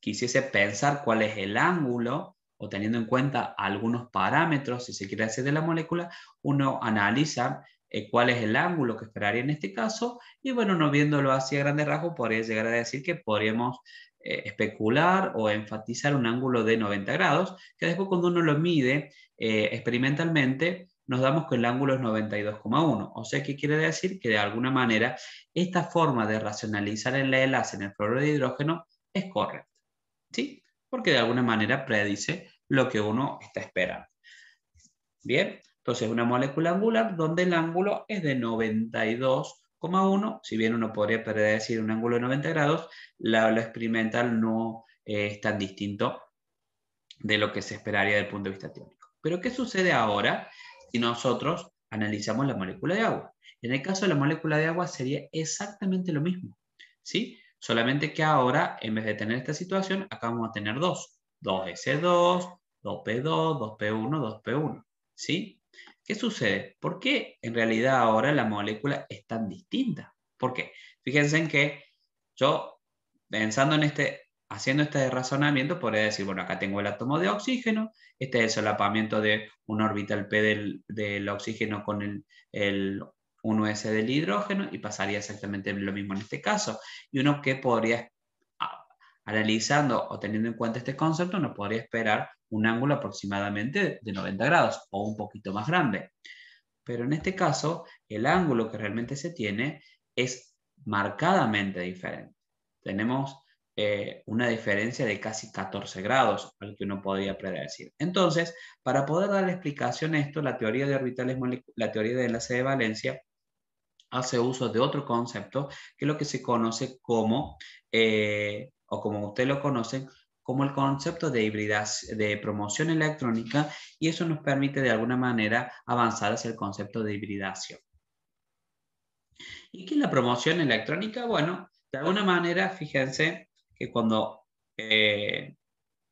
quisiese pensar cuál es el ángulo o teniendo en cuenta algunos parámetros, si se quiere hacer de la molécula, uno analiza eh, cuál es el ángulo que esperaría en este caso y bueno, no viéndolo así a grandes rasgos, podría llegar a decir que podríamos eh, especular o enfatizar un ángulo de 90 grados, que después cuando uno lo mide experimentalmente, nos damos que el ángulo es 92,1. O sea que quiere decir que de alguna manera esta forma de racionalizar el enlace en el fluoruro de hidrógeno es correcta. ¿Sí? Porque de alguna manera predice lo que uno está esperando. Bien, entonces una molécula angular donde el ángulo es de 92,1. Si bien uno podría predecir un ángulo de 90 grados, la, lo experimental no eh, es tan distinto de lo que se esperaría desde el punto de vista teórico. Pero ¿qué sucede ahora? nosotros analizamos la molécula de agua. En el caso de la molécula de agua sería exactamente lo mismo, Solamente que ahora, en vez de tener esta situación, acá vamos a tener dos. 2S2, 2P2, 2P1, 2P1, ¿sí? qué sucede? ¿Por qué en realidad ahora la molécula es tan distinta? ¿Por qué? Fíjense en que yo, pensando en este haciendo este razonamiento, podría decir, bueno, acá tengo el átomo de oxígeno, este es el solapamiento de un orbital P del, oxígeno con el, el 1S del hidrógeno y pasaría exactamente lo mismo en este caso. Y uno que podría, analizando o teniendo en cuenta este concepto, uno podría esperar un ángulo aproximadamente de 90 grados o un poquito más grande. Pero en este caso, el ángulo que realmente se tiene es marcadamente diferente. Tenemos eh, una diferencia de casi 14 grados, al que uno podría predecir. Entonces, para poder dar explicación a esto, la teoría de orbitales, la teoría de enlace de valencia, hace uso de otro concepto, que es lo que se conoce como, eh, o como ustedes lo conocen, como el concepto de, hibridación, de promoción electrónica, y eso nos permite de alguna manera avanzar hacia el concepto de hibridación. ¿Y qué es la promoción electrónica? Bueno, de alguna manera, fíjense, que cuando eh,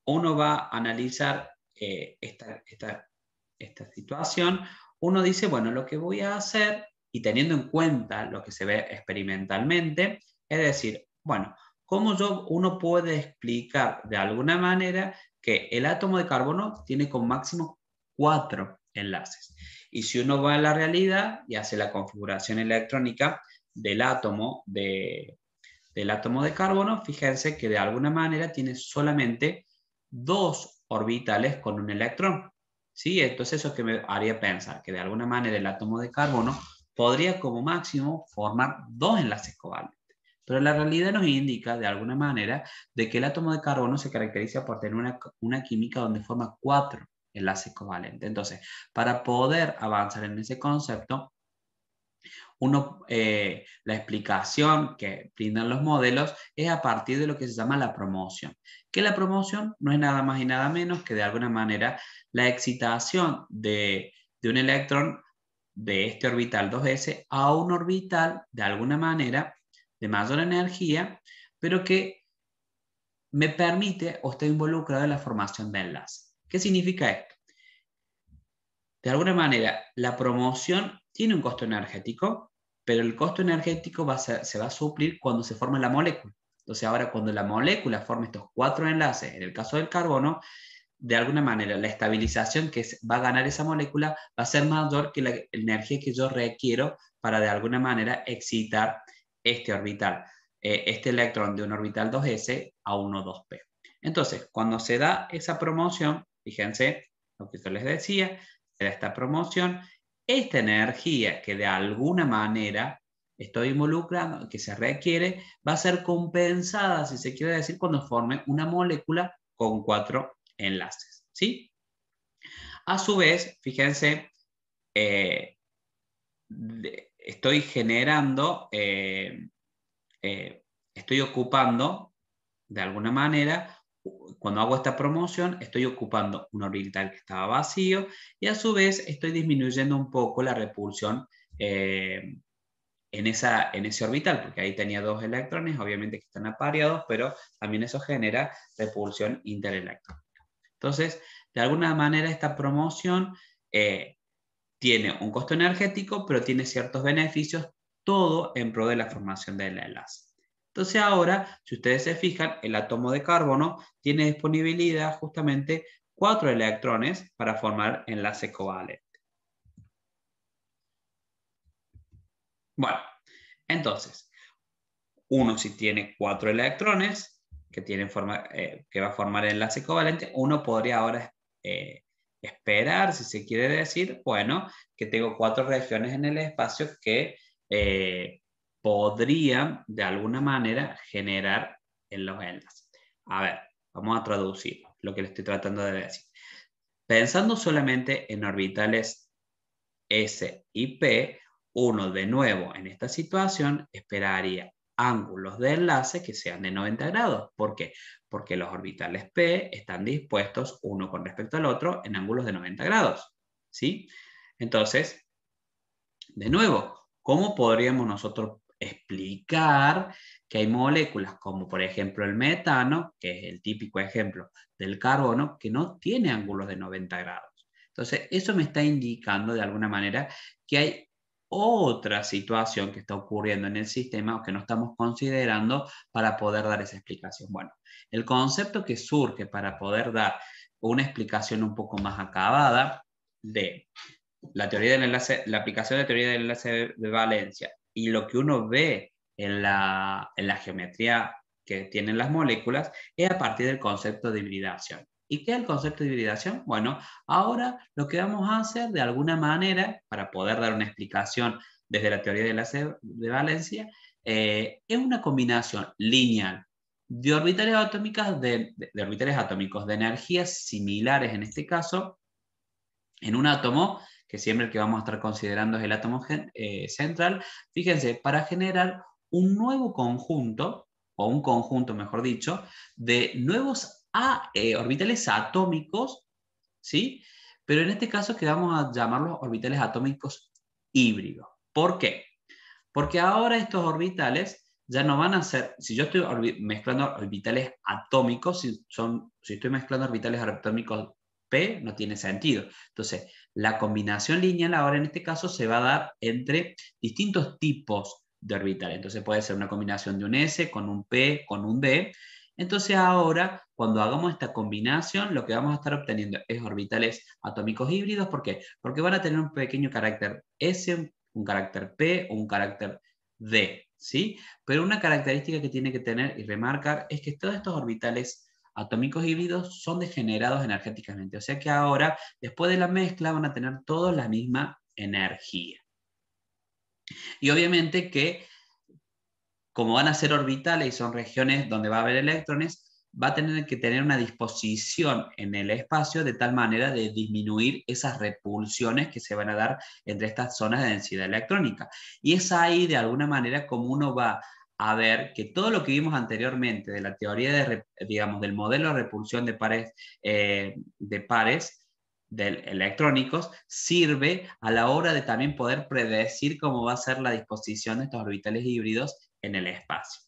uno va a analizar eh, esta, situación, uno dice, bueno, lo que voy a hacer, y teniendo en cuenta lo que se ve experimentalmente, es decir, bueno, ¿cómo yo, uno puede explicar de alguna manera que el átomo de carbono tiene con máximo cuatro enlaces? Y si uno va a la realidad y hace la configuración electrónica del átomo de, del átomo de carbono, fíjense que de alguna manera tiene solamente dos orbitales con un electrón. ¿sí? Entonces eso que me haría pensar que de alguna manera el átomo de carbono podría como máximo formar dos enlaces covalentes. Pero la realidad nos indica, de alguna manera, de que el átomo de carbono se caracteriza por tener una, una química donde forma cuatro enlaces covalentes. Entonces, para poder avanzar en ese concepto, uno, eh, la explicación que brindan los modelos es a partir de lo que se llama la promoción, que la promoción no es nada más y nada menos que de alguna manera la excitación de, de un electrón de este orbital 2s a un orbital de alguna manera de mayor energía, pero que me permite o está involucrado en la formación de enlace. ¿Qué significa esto? De alguna manera, la promoción tiene un costo energético, pero el costo energético va se va a suplir cuando se forma la molécula. Entonces ahora cuando la molécula forma estos cuatro enlaces, en el caso del carbono, de alguna manera la estabilización que va a ganar esa molécula va a ser mayor que la energía que yo requiero para de alguna manera excitar este orbital, eh, este electrón de un orbital 2s a 2 p Entonces, cuando se da esa promoción, fíjense lo que yo les decía, se da esta promoción, esta energía que de alguna manera estoy involucrando, que se requiere, va a ser compensada, si se quiere decir, cuando forme una molécula con cuatro enlaces. ¿sí? A su vez, fíjense, eh, estoy generando, eh, eh, estoy ocupando de alguna manera cuando hago esta promoción, estoy ocupando un orbital que estaba vacío y a su vez estoy disminuyendo un poco la repulsión eh, en, esa, ese orbital, porque ahí tenía dos electrones, obviamente que están apareados, pero también eso genera repulsión interelectrónica. Entonces, de alguna manera esta promoción eh, tiene un costo energético, pero tiene ciertos beneficios, todo en pro de la formación del enlace. Entonces ahora, si ustedes se fijan, el átomo de carbono tiene disponibilidad justamente cuatro electrones para formar enlace covalente. Bueno, entonces, uno si tiene cuatro electrones que, tienen forma, eh, que va a formar enlace covalente, uno podría ahora eh, esperar, si se quiere decir, bueno, que tengo cuatro regiones en el espacio que eh, podrían de alguna manera generar en los enlaces. A ver, vamos a traducir lo que le estoy tratando de decir. Pensando solamente en orbitales S y P, uno de nuevo en esta situación esperaría ángulos de enlace que sean de 90 grados. ¿Por qué? Porque los orbitales P están dispuestos uno con respecto al otro en ángulos de 90 grados. ¿sí? Entonces, de nuevo, ¿cómo podríamos nosotros explicar que hay moléculas como por ejemplo el metano, que es el típico ejemplo del carbono, que no tiene ángulos de 90 grados. Entonces, eso me está indicando de alguna manera que hay otra situación que está ocurriendo en el sistema o que no estamos considerando para poder dar esa explicación. Bueno, el concepto que surge para poder dar una explicación un poco más acabada de la, teoría del enlace, la aplicación de teoría del enlace de Valencia y lo que uno ve en la, geometría que tienen las moléculas es a partir del concepto de hibridación. ¿Y qué es el concepto de hibridación? Bueno, ahora lo que vamos a hacer de alguna manera, para poder dar una explicación desde la teoría de, la de Valencia, eh, es una combinación lineal de orbitales, atómicas de, de orbitales atómicos de energías similares en este caso, en un átomo que siempre el que vamos a estar considerando es el átomo eh, central, fíjense, para generar un nuevo conjunto, o un conjunto, mejor dicho, de nuevos eh, orbitales atómicos, ¿sí? Pero en este caso que vamos a llamarlos orbitales atómicos híbridos. ¿Por qué? Porque ahora estos orbitales ya no van a ser, si yo estoy mezclando orbitales atómicos, si, son, si estoy mezclando orbitales atómicos P no tiene sentido. Entonces, la combinación lineal ahora en este caso se va a dar entre distintos tipos de orbitales. Entonces puede ser una combinación de un S con un P, con un D. Entonces ahora, cuando hagamos esta combinación, lo que vamos a estar obteniendo es orbitales atómicos híbridos. ¿Por qué? Porque van a tener un pequeño carácter S, un carácter P o un carácter D. ¿sí? Pero una característica que tiene que tener y remarcar es que todos estos orbitales atómicos e híbridos son degenerados energéticamente. O sea que ahora, después de la mezcla, van a tener todos la misma energía. Y obviamente que, como van a ser orbitales y son regiones donde va a haber electrones, va a tener que tener una disposición en el espacio de tal manera de disminuir esas repulsiones que se van a dar entre estas zonas de densidad electrónica. Y es ahí, de alguna manera, como uno va a ver que todo lo que vimos anteriormente de la teoría de, digamos, del modelo de repulsión de pares, eh, de pares de electrónicos sirve a la hora de también poder predecir cómo va a ser la disposición de estos orbitales híbridos en el espacio.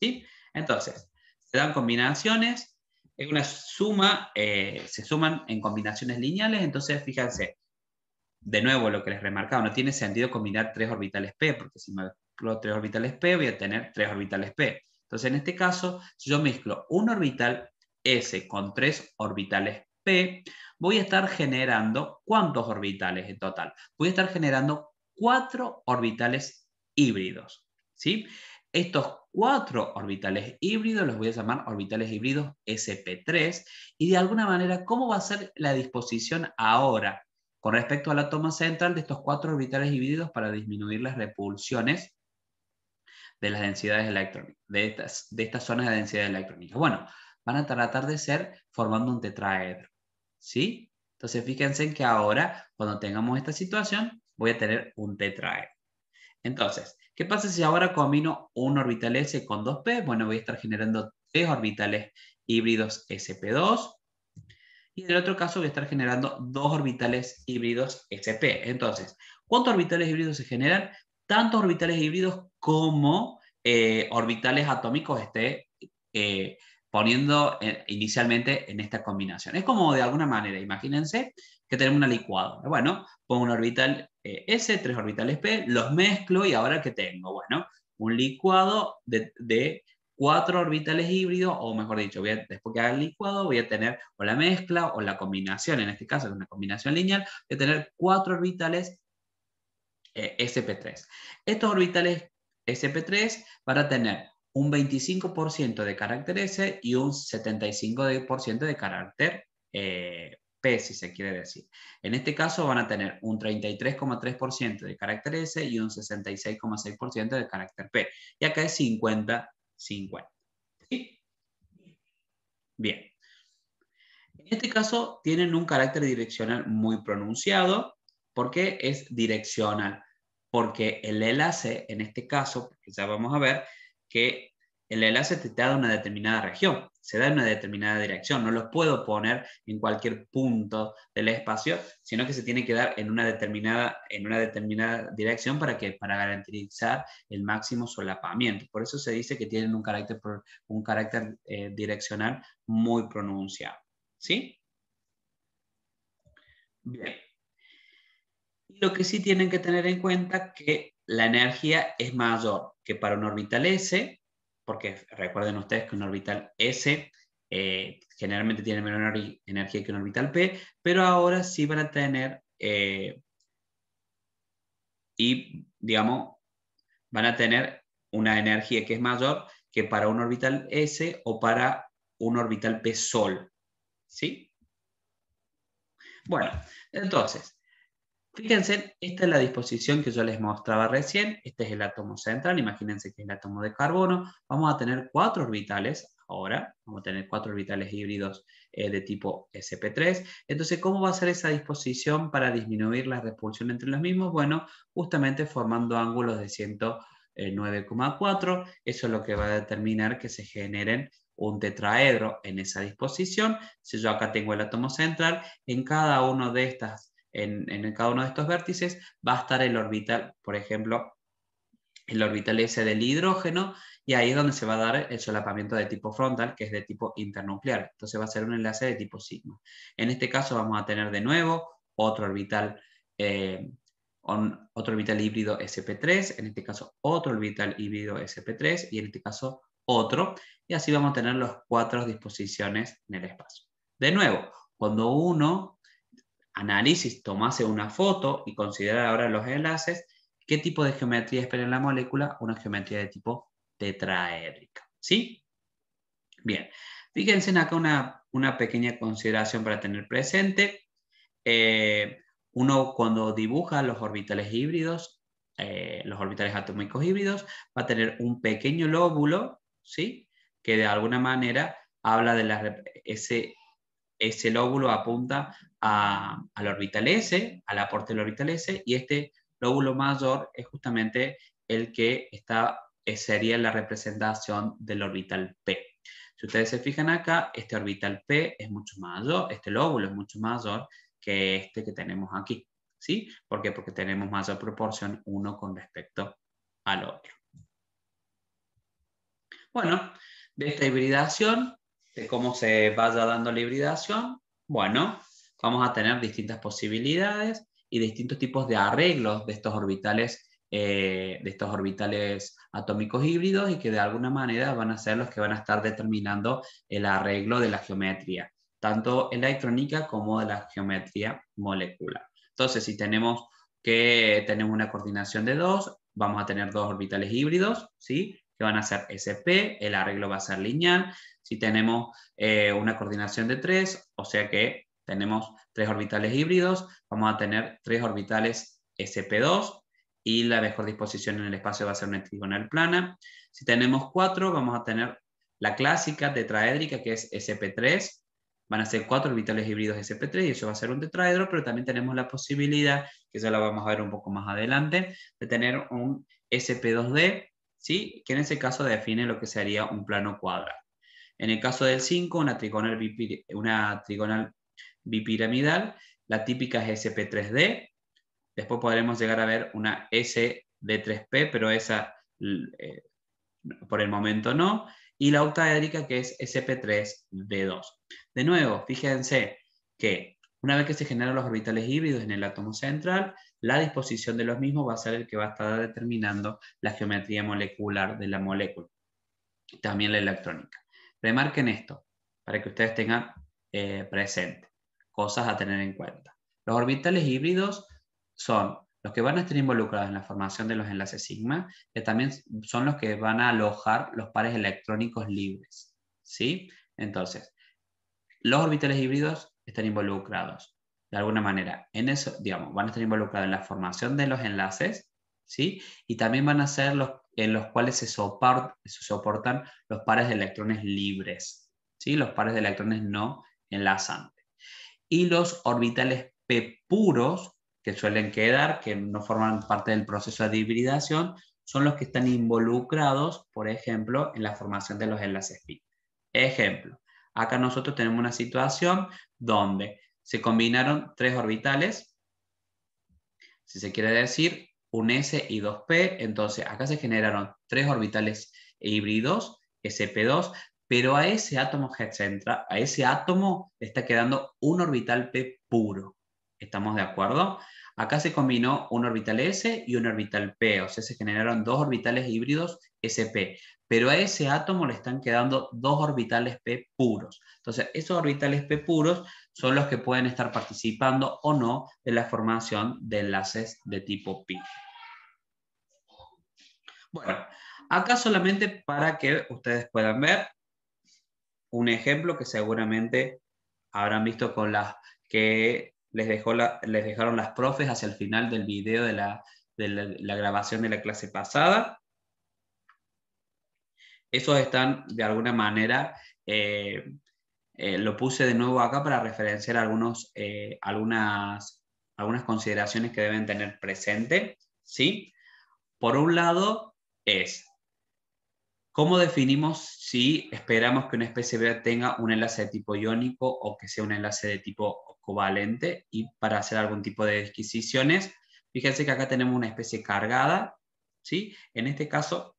¿sí? Entonces, se dan combinaciones, en una suma, eh, se suman en combinaciones lineales, entonces fíjense, de nuevo lo que les remarcaba, no tiene sentido combinar tres orbitales P, porque si no mezclo tres orbitales P, voy a tener tres orbitales P. Entonces, en este caso, si yo mezclo un orbital S con tres orbitales P, voy a estar generando, ¿cuántos orbitales en total? Voy a estar generando cuatro orbitales híbridos. ¿sí? Estos cuatro orbitales híbridos los voy a llamar orbitales híbridos SP3 y de alguna manera, ¿cómo va a ser la disposición ahora con respecto a la toma central de estos cuatro orbitales híbridos para disminuir las repulsiones de las densidades electrónicas, de estas, de estas zonas de densidad electrónica. Bueno, van a tratar de ser formando un tetraedro, ¿sí? Entonces fíjense que ahora, cuando tengamos esta situación, voy a tener un tetraedro. Entonces, ¿qué pasa si ahora combino un orbital S con 2P? Bueno, voy a estar generando tres orbitales híbridos SP2, y en el otro caso voy a estar generando dos orbitales híbridos SP. Entonces, ¿cuántos orbitales híbridos se generan? tanto orbitales híbridos como eh, orbitales atómicos esté eh, poniendo eh, inicialmente en esta combinación. Es como de alguna manera, imagínense que tenemos una licuado. Bueno, pongo un orbital S, tres orbitales P, los mezclo y ahora ¿qué tengo? Bueno, un licuado de, cuatro orbitales híbridos, o mejor dicho, después que haga el licuado, voy a tener o la mezcla o la combinación, en este caso es una combinación lineal, voy a tener cuatro orbitales eh, SP3. Estos orbitales SP3 van a tener un 25% de carácter S y un 75% de carácter eh, P, si se quiere decir. En este caso van a tener un 33,3% de carácter S y un 66,6% de carácter P. Y acá es 50-50. Bien. En este caso tienen un carácter direccional muy pronunciado, ¿Por qué es direccional? Porque el enlace, en este caso, ya vamos a ver que el enlace te da una determinada región, se da en una determinada dirección, no los puedo poner en cualquier punto del espacio, sino que se tiene que dar en una determinada, en una determinada dirección para, que, para garantizar el máximo solapamiento. Por eso se dice que tienen un carácter, un carácter eh, direccional muy pronunciado. ¿Sí? Bien. Lo que sí tienen que tener en cuenta que la energía es mayor que para un orbital S, porque recuerden ustedes que un orbital S eh, generalmente tiene menor energía que un orbital P, pero ahora sí van a tener, eh, y digamos, van a tener una energía que es mayor que para un orbital S o para un orbital P sol. ¿Sí? Bueno, entonces, Fíjense, esta es la disposición que yo les mostraba recién. Este es el átomo central, imagínense que es el átomo de carbono. Vamos a tener cuatro orbitales ahora, vamos a tener cuatro orbitales híbridos eh, de tipo sp3. Entonces, ¿cómo va a ser esa disposición para disminuir la repulsión entre los mismos? Bueno, justamente formando ángulos de 109,4. Eso es lo que va a determinar que se generen un tetraedro en esa disposición. Si yo acá tengo el átomo central, en cada uno de estas en, cada uno de estos vértices va a estar el orbital, por ejemplo, el orbital S del hidrógeno, y ahí es donde se va a dar el solapamiento de tipo frontal, que es de tipo internuclear. Entonces va a ser un enlace de tipo sigma. En este caso vamos a tener de nuevo otro orbital, eh, otro orbital híbrido SP3, en este caso otro orbital híbrido SP3, y en este caso otro, y así vamos a tener las cuatro disposiciones en el espacio. De nuevo, cuando uno análisis tomase una foto y considerar ahora los enlaces, ¿qué tipo de geometría espera en la molécula? Una geometría de tipo tetraédrica. ¿Sí? Bien, fíjense en acá una, una, pequeña consideración para tener presente. Eh, uno cuando dibuja los orbitales híbridos, eh, los orbitales atómicos híbridos, va a tener un pequeño lóbulo, ¿sí? Que de alguna manera habla de la, ese ese lóbulo apunta al orbital S, al aporte del orbital S, y este lóbulo mayor es justamente el que está, eh, sería la representación del orbital P. Si ustedes se fijan acá, este orbital P es mucho mayor, este lóbulo es mucho mayor que este que tenemos aquí. ¿Sí? ¿Por qué? Porque tenemos mayor proporción uno con respecto al otro. Bueno, de esta hibridación de cómo se vaya dando la hibridación, bueno, vamos a tener distintas posibilidades y distintos tipos de arreglos de estos orbitales, eh, de estos orbitales atómicos híbridos y que de alguna manera van a ser los que van a estar determinando el arreglo de la geometría, tanto electrónica como de la geometría molecular. Entonces, si tenemos que tenemos una coordinación de dos, vamos a tener dos orbitales híbridos, ¿sí? que van a ser SP, el arreglo va a ser lineal, si tenemos eh, una coordinación de 3, o sea que tenemos tres orbitales híbridos, vamos a tener tres orbitales SP2 y la mejor disposición en el espacio va a ser una trigonal plana. Si tenemos 4, vamos a tener la clásica tetraédrica que es SP3, van a ser cuatro orbitales híbridos SP3 y eso va a ser un tetraedro, pero también tenemos la posibilidad, que ya la vamos a ver un poco más adelante, de tener un SP2D, ¿sí? que en ese caso define lo que sería un plano cuadrado. En el caso del 5, una trigonal, bipiramidal, la típica es SP3D. Después podremos llegar a ver una SD3P, pero esa eh, por el momento no. Y la octaédrica que es SP3D2. De nuevo, fíjense que una vez que se generan los orbitales híbridos en el átomo central, la disposición de los mismos va a ser el que va a estar determinando la geometría molecular de la molécula, también la electrónica. Remarquen esto para que ustedes tengan eh, presente cosas a tener en cuenta. Los orbitales híbridos son los que van a estar involucrados en la formación de los enlaces sigma, que también son los que van a alojar los pares electrónicos libres. ¿sí? Entonces, los orbitales híbridos están involucrados de alguna manera en eso, digamos, van a estar involucrados en la formación de los enlaces, ¿sí? Y también van a ser los en los cuales se, soportan los pares de electrones libres, ¿sí? los pares de electrones no enlazantes. Y los orbitales P puros, que suelen quedar, que no forman parte del proceso de hibridación, son los que están involucrados, por ejemplo, en la formación de los enlaces pi. Ejemplo, acá nosotros tenemos una situación donde se combinaron tres orbitales, si se quiere decir, un S y dos p entonces acá se generaron tres orbitales híbridos, SP2, pero a ese átomo que centra, a ese átomo está quedando un orbital P puro. ¿Estamos de acuerdo? Acá se combinó un orbital S y un orbital P, o sea, se generaron dos orbitales híbridos SP, pero a ese átomo le están quedando dos orbitales P puros. Entonces, esos orbitales P puros son los que pueden estar participando o no en la formación de enlaces de tipo pi. Bueno, ah. acá solamente para que ustedes puedan ver un ejemplo que seguramente habrán visto con las que les, dejó les dejaron las profes hacia el final del video de la, grabación de la clase pasada. Esos están de alguna manera eh, eh, lo puse de nuevo acá para referenciar algunos, eh, algunas, algunas consideraciones que deben tener presente. ¿sí? Por un lado, es cómo definimos si esperamos que una especie tenga un enlace de tipo iónico o que sea un enlace de tipo covalente y para hacer algún tipo de adquisiciones, Fíjense que acá tenemos una especie cargada, ¿sí? En este caso,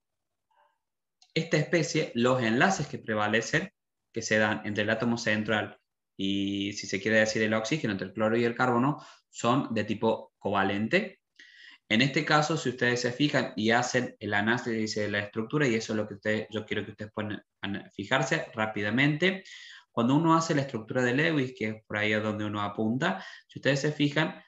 esta especie, los enlaces que prevalecen, que se dan entre el átomo central y, si se quiere decir, el oxígeno, entre el cloro y el carbono, son de tipo covalente, en este caso, si ustedes se fijan y hacen el análisis de la estructura, y eso es lo que yo quiero que ustedes puedan fijarse rápidamente, cuando uno hace la estructura de Lewis, que es por ahí a donde uno apunta, si ustedes se fijan,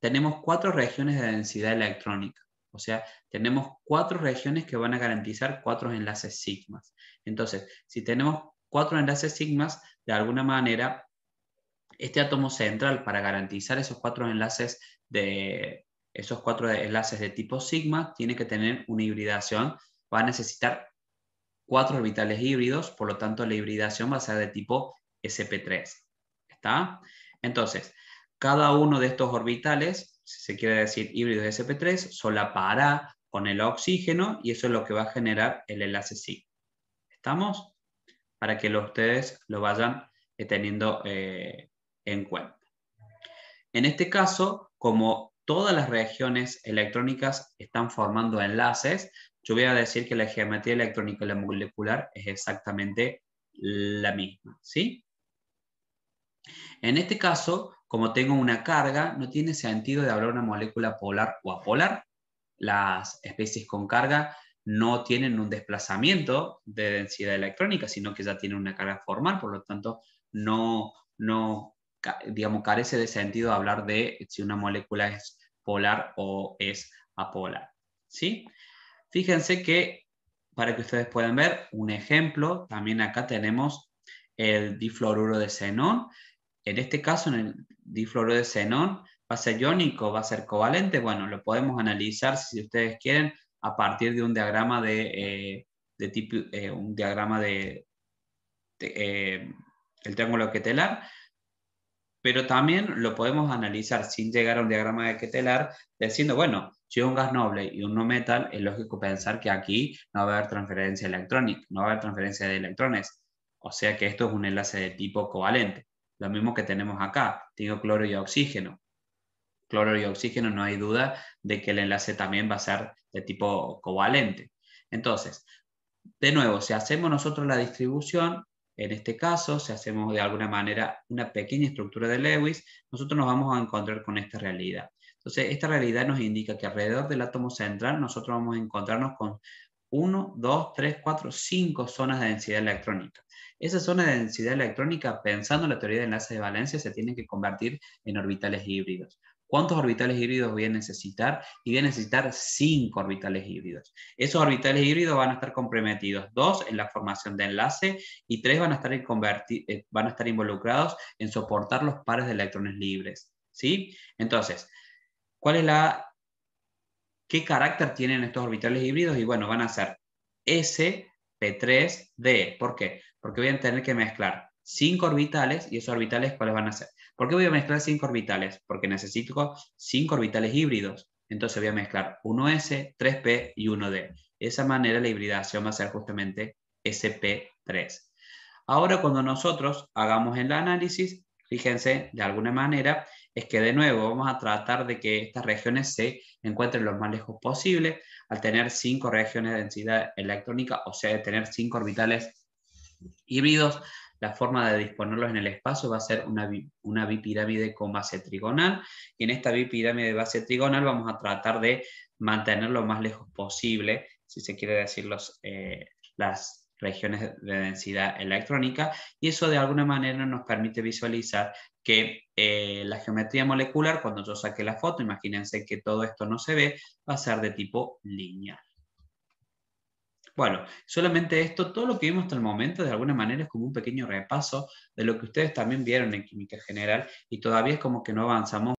tenemos cuatro regiones de densidad electrónica. O sea, tenemos cuatro regiones que van a garantizar cuatro enlaces sigmas. Entonces, si tenemos cuatro enlaces sigmas, de alguna manera, este átomo central para garantizar esos cuatro enlaces de, esos cuatro enlaces de tipo sigma tienen que tener una hibridación, va a necesitar cuatro orbitales híbridos, por lo tanto la hibridación va a ser de tipo sp3. ¿Está? Entonces, cada uno de estos orbitales, si se quiere decir híbridos de sp3, solapará con el oxígeno y eso es lo que va a generar el enlace sigma. ¿Estamos? Para que los ustedes lo vayan eh, teniendo eh, en cuenta. En este caso, como todas las regiones electrónicas están formando enlaces. Yo voy a decir que la geometría electrónica y la molecular es exactamente la misma, ¿sí? En este caso, como tengo una carga, no tiene sentido de hablar de una molécula polar o apolar. Las especies con carga no tienen un desplazamiento de densidad electrónica, sino que ya tienen una carga formal, por lo tanto, no, no digamos, carece de sentido hablar de si una molécula es polar o es apolar. ¿sí? Fíjense que, para que ustedes puedan ver un ejemplo, también acá tenemos el difluoruro de xenón. En este caso, en el difluoruro de xenón, va a ser iónico, va a ser covalente. Bueno, lo podemos analizar, si ustedes quieren, a partir de un diagrama de, eh, eh, un diagrama de, eh, el triángulo ketelar, pero también lo podemos analizar sin llegar a un diagrama de Ketelar, diciendo, bueno, si es un gas noble y un no metal, es lógico pensar que aquí no va a haber transferencia electrónica, no va a haber transferencia de electrones, o sea que esto es un enlace de tipo covalente, lo mismo que tenemos acá, tengo cloro y oxígeno. Cloro y oxígeno, no hay duda de que el enlace también va a ser de tipo covalente. Entonces, de nuevo, si hacemos nosotros la distribución, en este caso, si hacemos de alguna manera una pequeña estructura de Lewis, nosotros nos vamos a encontrar con esta realidad. Entonces, esta realidad nos indica que alrededor del átomo central nosotros vamos a encontrarnos con 1, 2, 3, 4, 5 zonas de densidad electrónica. Esa zona de densidad electrónica, pensando en la teoría de enlaces de valencia, se tienen que convertir en orbitales híbridos. ¿Cuántos orbitales híbridos voy a necesitar? Y voy a necesitar cinco orbitales híbridos. Esos orbitales híbridos van a estar comprometidos, dos en la formación de enlace y tres van a estar, eh, involucrados en soportar los pares de electrones libres. ¿sí? Entonces, ¿cuál es la, ¿qué carácter tienen estos orbitales híbridos? Y bueno, van a ser S, P3, D. ¿Por qué? Porque voy a tener que mezclar cinco orbitales y esos orbitales, ¿cuáles van a ser? ¿Por qué voy a mezclar cinco orbitales? Porque necesito cinco orbitales híbridos. Entonces voy a mezclar 1s, 3p y 1d. De esa manera la hibridación va a ser justamente sp3. Ahora cuando nosotros hagamos el análisis, fíjense, de alguna manera, es que de nuevo vamos a tratar de que estas regiones se encuentren lo más lejos posible al tener cinco regiones de densidad electrónica, o sea, de tener cinco orbitales híbridos, la forma de disponerlos en el espacio va a ser una, bipirámide con base trigonal, y en esta bipirámide de base trigonal vamos a tratar de mantener lo más lejos posible, si se quiere decir los, eh, las regiones de densidad electrónica y eso de alguna manera nos permite visualizar que eh, la geometría molecular, cuando yo saque la foto, imagínense que todo esto no se ve, va a ser de tipo lineal. Bueno, solamente esto, todo lo que vimos hasta el momento, de alguna manera es como un pequeño repaso de lo que ustedes también vieron en química general y todavía es como que no avanzamos